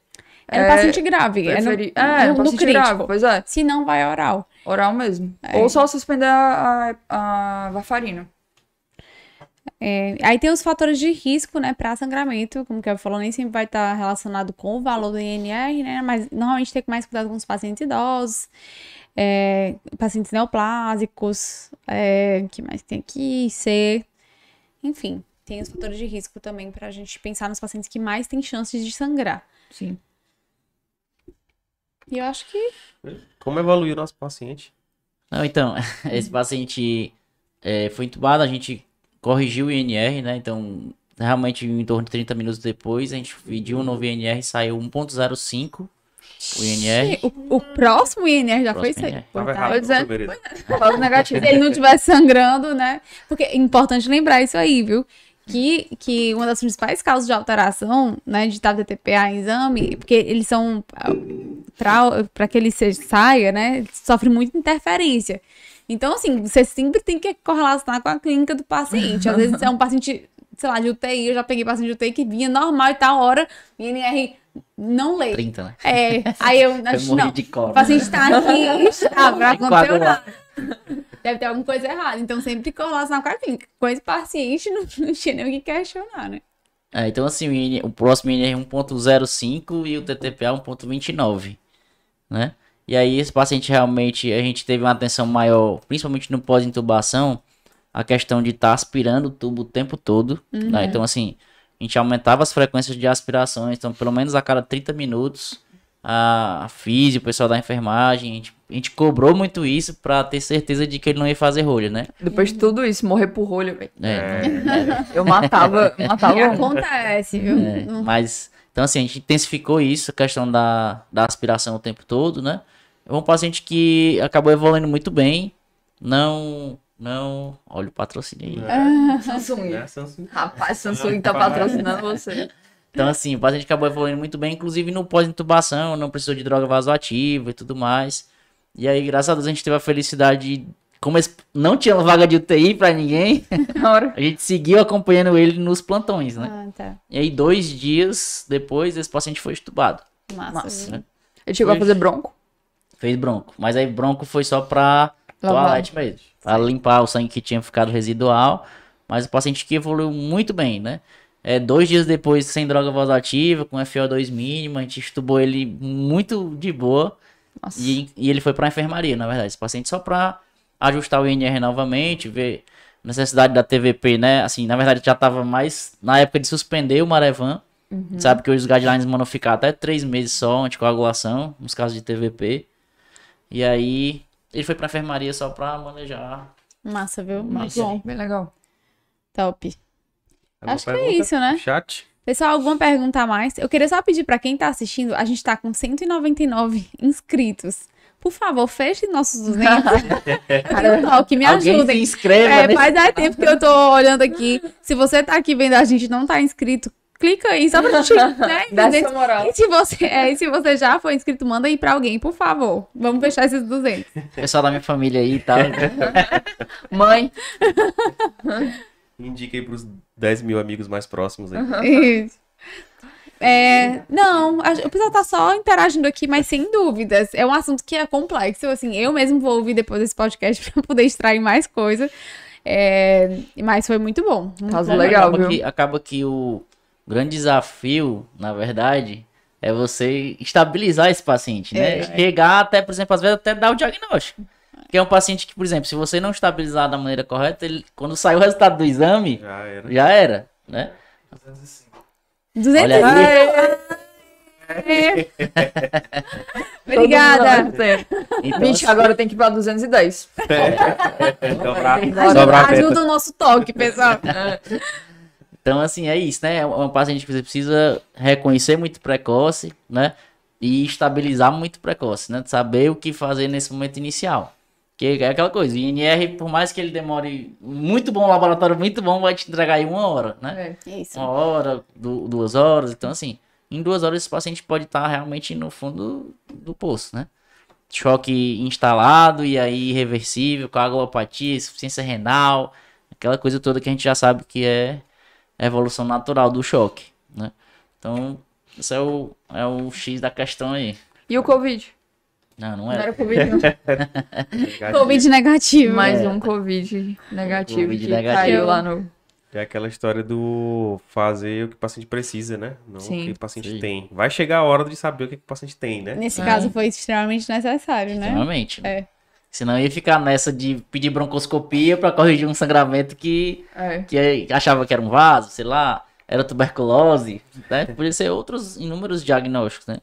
é é, paciente grave. Preferi... no, é, no, no é é, paciente crítico. grave, pois é. Se não, vai oral. Oral mesmo. É. Ou só suspender a, a, a varfarina. É, aí tem os fatores de risco, né, para sangramento, como que eu falou, nem sempre vai estar relacionado com o valor do INR, né, mas normalmente tem que mais cuidar com os pacientes idosos, é, pacientes neoplásicos, é, que mais tem aqui, C, enfim, tem os fatores de risco também para a gente pensar nos pacientes que mais têm chances de sangrar. Sim. E eu acho que. Como evoluiu o nosso paciente? Não, então, [LAUGHS] esse paciente é, foi entubado, a gente corrigiu o INR, né? Então, realmente, em torno de 30 minutos depois, a gente pediu um novo INR, saiu 1.05. O INR. O, o, próximo INR já próximo foi saído Tava errado, [LAUGHS] negativo. Se ele não estivesse sangrando, né? Porque é importante lembrar isso aí, viu? Que, que uma das principais causas de alteração, né, de estar dtpa em exame, porque eles são para que ele seja, saia, né, sofre muita interferência. Então, assim, você sempre tem que correlacionar com a clínica do paciente. Às vezes é um paciente, sei lá, de UTI, eu já peguei paciente de UTI que vinha normal e tal hora, INR não lê. 30, né? É. Aí eu, [LAUGHS] eu não, de cor, o paciente está né? aqui, está, pra acontecer nada. Deve ter alguma coisa errada. Então, sempre correlacionar com a clínica. Com esse paciente, não, não tinha nem o que questionar, né? É, então assim, o próximo INR é 1.05 e o TTPA é 1.29 né? E aí esse paciente realmente a gente teve uma atenção maior, principalmente no pós-intubação, a questão de estar tá aspirando o tubo o tempo todo, né? uhum. né? Então assim, a gente aumentava as frequências de aspirações, então pelo menos a cada 30 minutos a física, o pessoal da enfermagem, a gente, a gente cobrou muito isso para ter certeza de que ele não ia fazer rolho né? Depois de tudo isso, morrer por rolho velho. É. É. Eu matava, matava. E acontece, viu? É. Mas então, assim, a gente intensificou isso, a questão da, da aspiração o tempo todo, né? É um paciente que acabou evoluindo muito bem, não. Não. Olha o patrocínio aí. É, ah, [LAUGHS] Samsung. É, Samsung. Rapaz, Samsung tá patrocinando você. Então, assim, o paciente acabou evoluindo muito bem, inclusive no pós-intubação, não precisou de droga vasoativa e tudo mais. E aí, graças a Deus, a gente teve a felicidade de como não tinha vaga de UTI para ninguém, [LAUGHS] a gente seguiu acompanhando ele nos plantões, né? Ah, tá. E aí, dois dias depois, esse paciente foi estubado. Massa. Massa né? Ele chegou foi, a fazer bronco? Fez bronco. Mas aí, bronco foi só pra Lavar. toalete mesmo. Pra limpar o sangue que tinha ficado residual. Mas o paciente que evoluiu muito bem, né? É, dois dias depois, sem droga vasoativa, com FO2 mínimo, a gente estubou ele muito de boa. E, e, ele foi pra enfermaria, na verdade. Esse paciente só pra ajustar o INR novamente, ver necessidade da TVP, né? Assim, na verdade já estava mais na época de suspender o Marevan. Uhum. Sabe que hoje os guidelines mandam ficar até três meses só anticoagulação, nos casos de TVP. E aí ele foi pra enfermaria só pra manejar. Massa, viu? Massa. É bom. Bem legal. Top. Alguma Acho que é isso, né? Chat. Pessoal, alguma pergunta a mais? Eu queria só pedir para quem tá assistindo, a gente tá com 199 inscritos. Por favor, feche nossos 200. lentes. [LAUGHS] que me ajudem. Se inscreva, é, né? Mas há tempo que eu tô olhando aqui. Se você tá aqui vendo a gente não tá inscrito, clica aí, só pra gente, [LAUGHS] né? essa moral. E se, você, é, se você já foi inscrito, manda aí pra alguém, por favor. Vamos fechar esses 200. Pessoal é da minha família aí e tá? tal. [LAUGHS] Mãe. Indica aí pros 10 mil amigos mais próximos aí. Isso. É, não, o pessoal tá só interagindo aqui, mas sem dúvidas. É um assunto que é complexo. Assim, eu mesmo vou ouvir depois desse podcast [LAUGHS] para poder extrair mais coisa. É, mas foi muito bom. Caso legal, acaba que, acaba que o grande desafio, na verdade, é você estabilizar esse paciente, né? É, é. Chegar até, por exemplo, às vezes até dar o diagnóstico. Que é um paciente que, por exemplo, se você não estabilizar da maneira correta, ele, quando sai o resultado do exame, já era, já era né? 205. 200 Olha mil. Aí. [LAUGHS] Obrigada. Então, Bicho, assim... agora tem que ir para 210. É. Dobrar, ajuda, ajuda o nosso toque, pessoal. Então, assim, é isso, né? É uma é paciente que você precisa reconhecer muito precoce, né? E estabilizar muito precoce, né? Saber o que fazer nesse momento inicial. Que é aquela coisa, o INR, por mais que ele demore muito bom, laboratório muito bom, vai te entregar aí uma hora, né? É, isso. Uma hora, duas horas. Então, assim, em duas horas esse paciente pode estar tá realmente no fundo do, poço, né? Choque instalado e aí irreversível, com insuficiência renal, aquela coisa toda que a gente já sabe que é evolução natural do choque, né? Então, esse é o, é o X da questão aí. E o Covid? Não, não era. Não era Covid, não. [LAUGHS] [LAUGHS] negativo. Covid negativo. Mais é. um Covid negativo COVID que negativo. caiu lá no... É aquela história do fazer o que o paciente precisa, né? Não Sim. o que o paciente Sim. tem. Vai chegar a hora de saber o que, o paciente tem, né? Nesse é. caso foi extremamente necessário, né? Extremamente. É. Senão ia ficar nessa de pedir broncoscopia para corrigir um sangramento que, é. que achava que era um vaso, sei lá, era tuberculose, né? Podia ser outros inúmeros diagnósticos, né?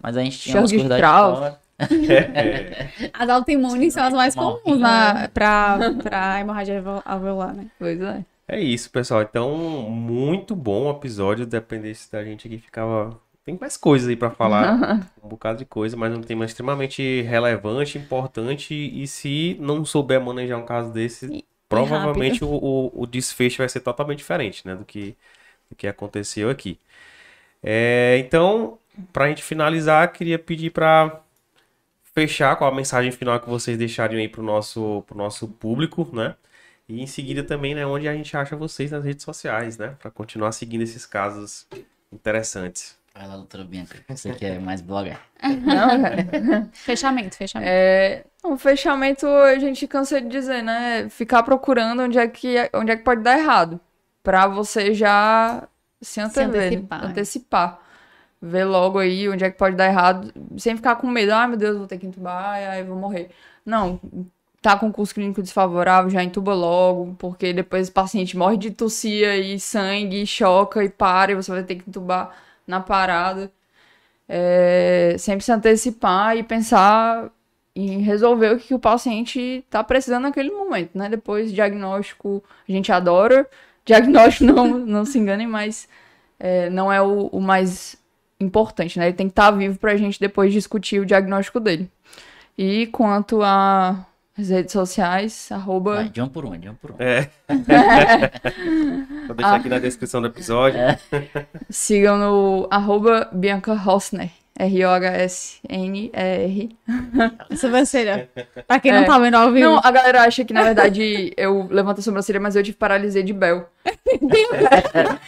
Mas a gente tinha Chão umas de cuidados [LAUGHS] as autoimunes são as mais comuns na, pra, pra hemorragia alveolar, né? Pois é. É isso, pessoal. Então, muito bom o episódio. Dependesse da gente aqui, ficava. Tem mais coisas aí para falar. [LAUGHS] um bocado de coisa, mas é um tema extremamente relevante, importante. E se não souber manejar um caso desse, e, provavelmente o, o, o, desfecho vai ser totalmente diferente, né? Do que, do que aconteceu aqui. É, então, pra gente finalizar, queria pedir para fechar com a mensagem final que vocês deixariam aí pro nosso, pro nosso público, né? E em seguida também, né, onde a gente acha vocês nas redes sociais, né? Para continuar seguindo esses casos interessantes. Vai lá, doutora Bianca, você que é mais blogger. Não, cara. Né? [LAUGHS] fechamento, fechamento. É, o fechamento a gente cansa de dizer, né? Ficar procurando onde é que, onde é que pode dar errado. para você já se antever, se antecipar. antecipar ver logo aí onde é que pode dar errado, sem ficar com medo, ai ah, meu Deus, vou ter que entubar, aí vou morrer. Não, tá com curso clínico desfavorável, já entuba logo, porque depois o paciente morre de tossia e sangue, e choca e para, e você vai ter que entubar na parada. É, sempre se antecipar e pensar em resolver o que, o paciente está precisando naquele momento, né? Depois, diagnóstico, a gente adora. Diagnóstico, [LAUGHS] não, não se enganem, mas é, não é o, o mais importante, né? Ele tem que estar tá vivo pra gente depois discutir o diagnóstico dele. E quanto a as redes sociais, arroba. Vai, de um por um, de um por um. É. [LAUGHS] Vou deixar ah. aqui na descrição do episódio. É. Sigam no arroba Bianca Hosner. R-O-H-S-N-E-R. Sobrancelha. Pra quem é. não tá vendo ao vivo. Não, a galera acha que, na verdade, eu levanto a sobrancelha, mas eu tive paralisia de bel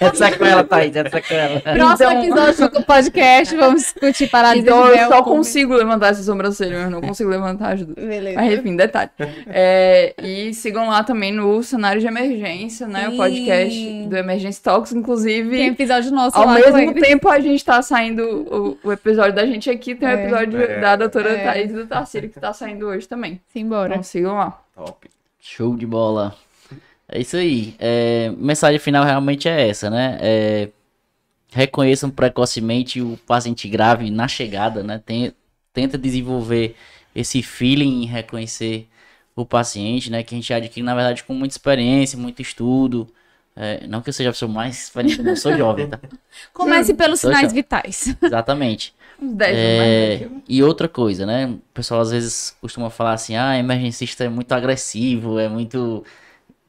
essa [LAUGHS] com ela, Thaís, essa com ela. Próximo então... episódio do podcast, vamos discutir paradas então, de mel. Eu só consigo levantar essa sobrancelha, mas não consigo levantar ajuda. Beleza. Mas enfim, detalhe. É, e sigam lá também no cenário de emergência, né? Sim. O podcast do Emergência Talks, inclusive. Tem episódio nosso Ao lá mesmo tempo a gente tá saindo o, o episódio da gente aqui, tem o é. um episódio é. da doutora é. Thaís e do Tarcílio que tá saindo hoje também. Simbora. Então sigam lá. Top. Show de bola. É isso aí. É, mensagem final realmente é essa, né? É, reconheçam precocemente o paciente grave na chegada, né? Tem, tenta desenvolver esse feeling em reconhecer o paciente, né? Que a gente adquire, na verdade, com muita experiência, muito estudo. É, não que eu seja a pessoa mais experiente, eu sou jovem, tá? [LAUGHS] Comece pelos sinais vitais. [LAUGHS] Exatamente. É, e outra coisa, né? O pessoal às vezes costuma falar assim, ah, emergencista é muito agressivo, é muito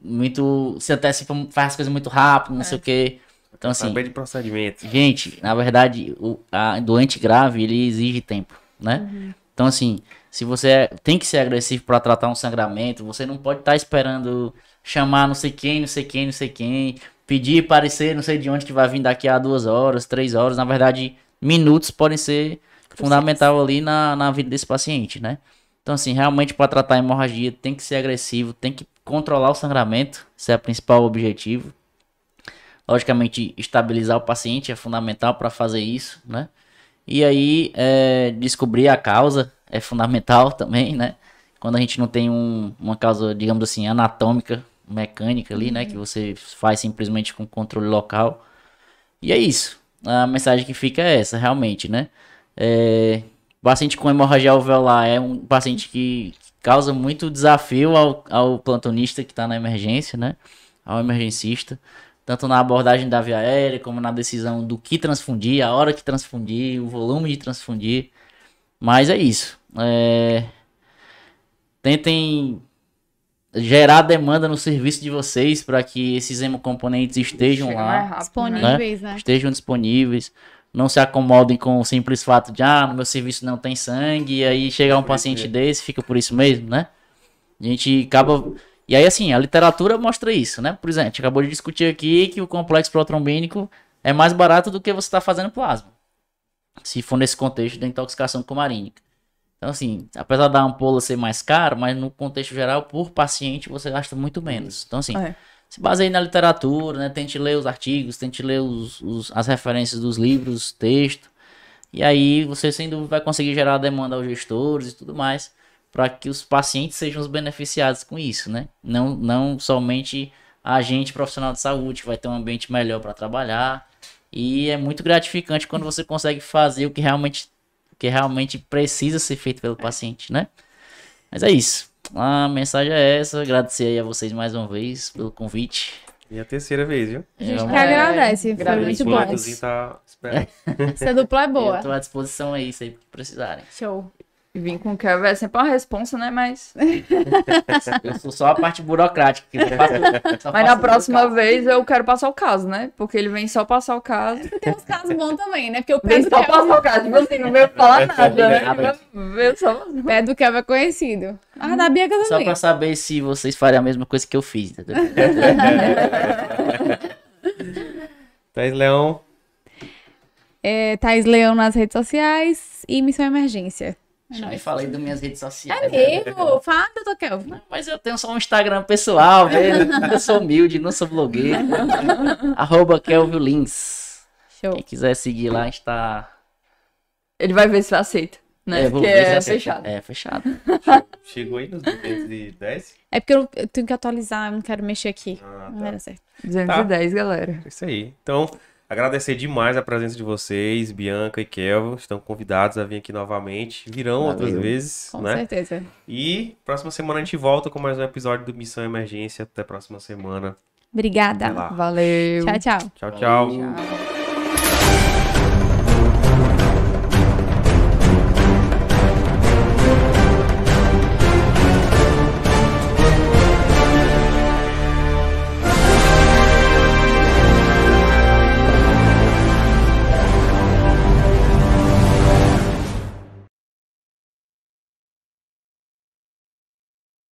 muito. Se antecipa, faz as coisas muito rápido, não é. sei o é. quê. Então, assim. Saber de procedimento. Gente, na verdade, o a doente grave, ele exige tempo, né? Uhum. Então, assim, se você é, tem que ser agressivo para tratar um sangramento, você não pode estar tá esperando chamar não sei quem, não sei quem, não sei quem, pedir parecer, não sei de onde que vai vir daqui a duas horas, três horas. Na verdade, minutos podem ser fundamental ali na, na vida desse paciente, né? Então, assim, realmente para tratar hemorragia tem que ser agressivo, tem que controlar o sangramento, esse é o principal objetivo. Logicamente, estabilizar o paciente é fundamental para fazer isso, né? E aí, é, descobrir a causa é fundamental [LAUGHS] também, né? Quando a gente não tem um, uma causa, digamos assim, anatômica, mecânica ali, né? Que uhum. você faz simplesmente com controle local. E é isso. A mensagem que fica é essa, realmente, né? É, paciente com hemorragia alveolar é um paciente que causa muito desafio ao, ao plantonista que está na emergência, né? Ao emergencista, tanto na abordagem da via aérea, como na decisão do que transfundir, a hora que transfundir, o volume de transfundir. Mas é isso. É... Tentem gerar demanda no serviço de vocês para que esses hemocomponentes estejam Chega lá. Né? Disponíveis, né? Estejam disponíveis não se acomodem com o simples fato de, ah, no meu serviço não tem sangue, e aí chegar um paciente desse, fica por isso mesmo, né? A gente acaba. E aí, assim, a literatura mostra isso, né? Por exemplo, a gente acabou de discutir aqui que o complexo protrombínico é mais barato do que você está fazendo plasma. Se for nesse contexto da intoxicação comarínica. Então, assim, apesar da ampola ser mais cara, mas no contexto geral, por paciente, você gasta muito menos. Então, assim, é se baseie na literatura, né? Tente ler os artigos, tente ler os, os, as referências dos livros, texto. E aí você sem dúvida vai conseguir gerar demanda aos gestores e tudo mais, para que os pacientes sejam os beneficiados com isso, né? Não, não somente a gente profissional de saúde que vai ter um ambiente melhor para trabalhar. E é muito gratificante quando você consegue fazer o que realmente, o que realmente precisa ser feito pelo paciente, né? Mas é isso. A mensagem é essa. Agradecer aí a vocês mais uma vez pelo convite. E a terceira vez, viu? É a gente que agradece. Foi muito bom. Tá... [LAUGHS] Essa dupla é boa. Estou à disposição aí, se precisarem. Show. Vim com Canva é sempre uma responsa, né? Mas. [LAUGHS] eu sou só a parte burocrática. Que faço, só Mas na próxima vez eu quero passar o caso, né? Porque ele vem só passar o caso. É, tem uns casos bons também, né? Porque eu penso [LAUGHS] Vem só passar o caso. Tipo assim, não veio falar é nada, né? só. Pé do Canva é conhecido. Ah, da Bia também. Só pra saber se vocês fariam a mesma coisa que eu fiz. Tá [LAUGHS] Thais Leão. É, Thais Leão nas redes sociais e Missão Emergência. Já me falei das minhas redes sociais. É mesmo? Fala, doutor Kelvin. Mas eu tenho só um Instagram pessoal, [LAUGHS] velho. eu sou humilde, não sou blogueiro. [LAUGHS] Arroba Kelvin Lins. Show. Quem quiser seguir lá, está... Ele vai ver se aceita. Né? É, porque é fechado. É, fechado. Chegou aí nos 210? É porque eu, eu tenho que atualizar, eu não quero mexer aqui. Ah, tá. Não era certo. 210, tá. galera. É isso aí. Então, Agradecer demais a presença de vocês, Bianca e Kelvin. Estão convidados a vir aqui novamente. Virão Valeu. outras vezes. Com né? certeza. E próxima semana a gente volta com mais um episódio do Missão Emergência. Até a próxima semana. Obrigada. Valeu. Tchau, tchau. Tchau, tchau. tchau.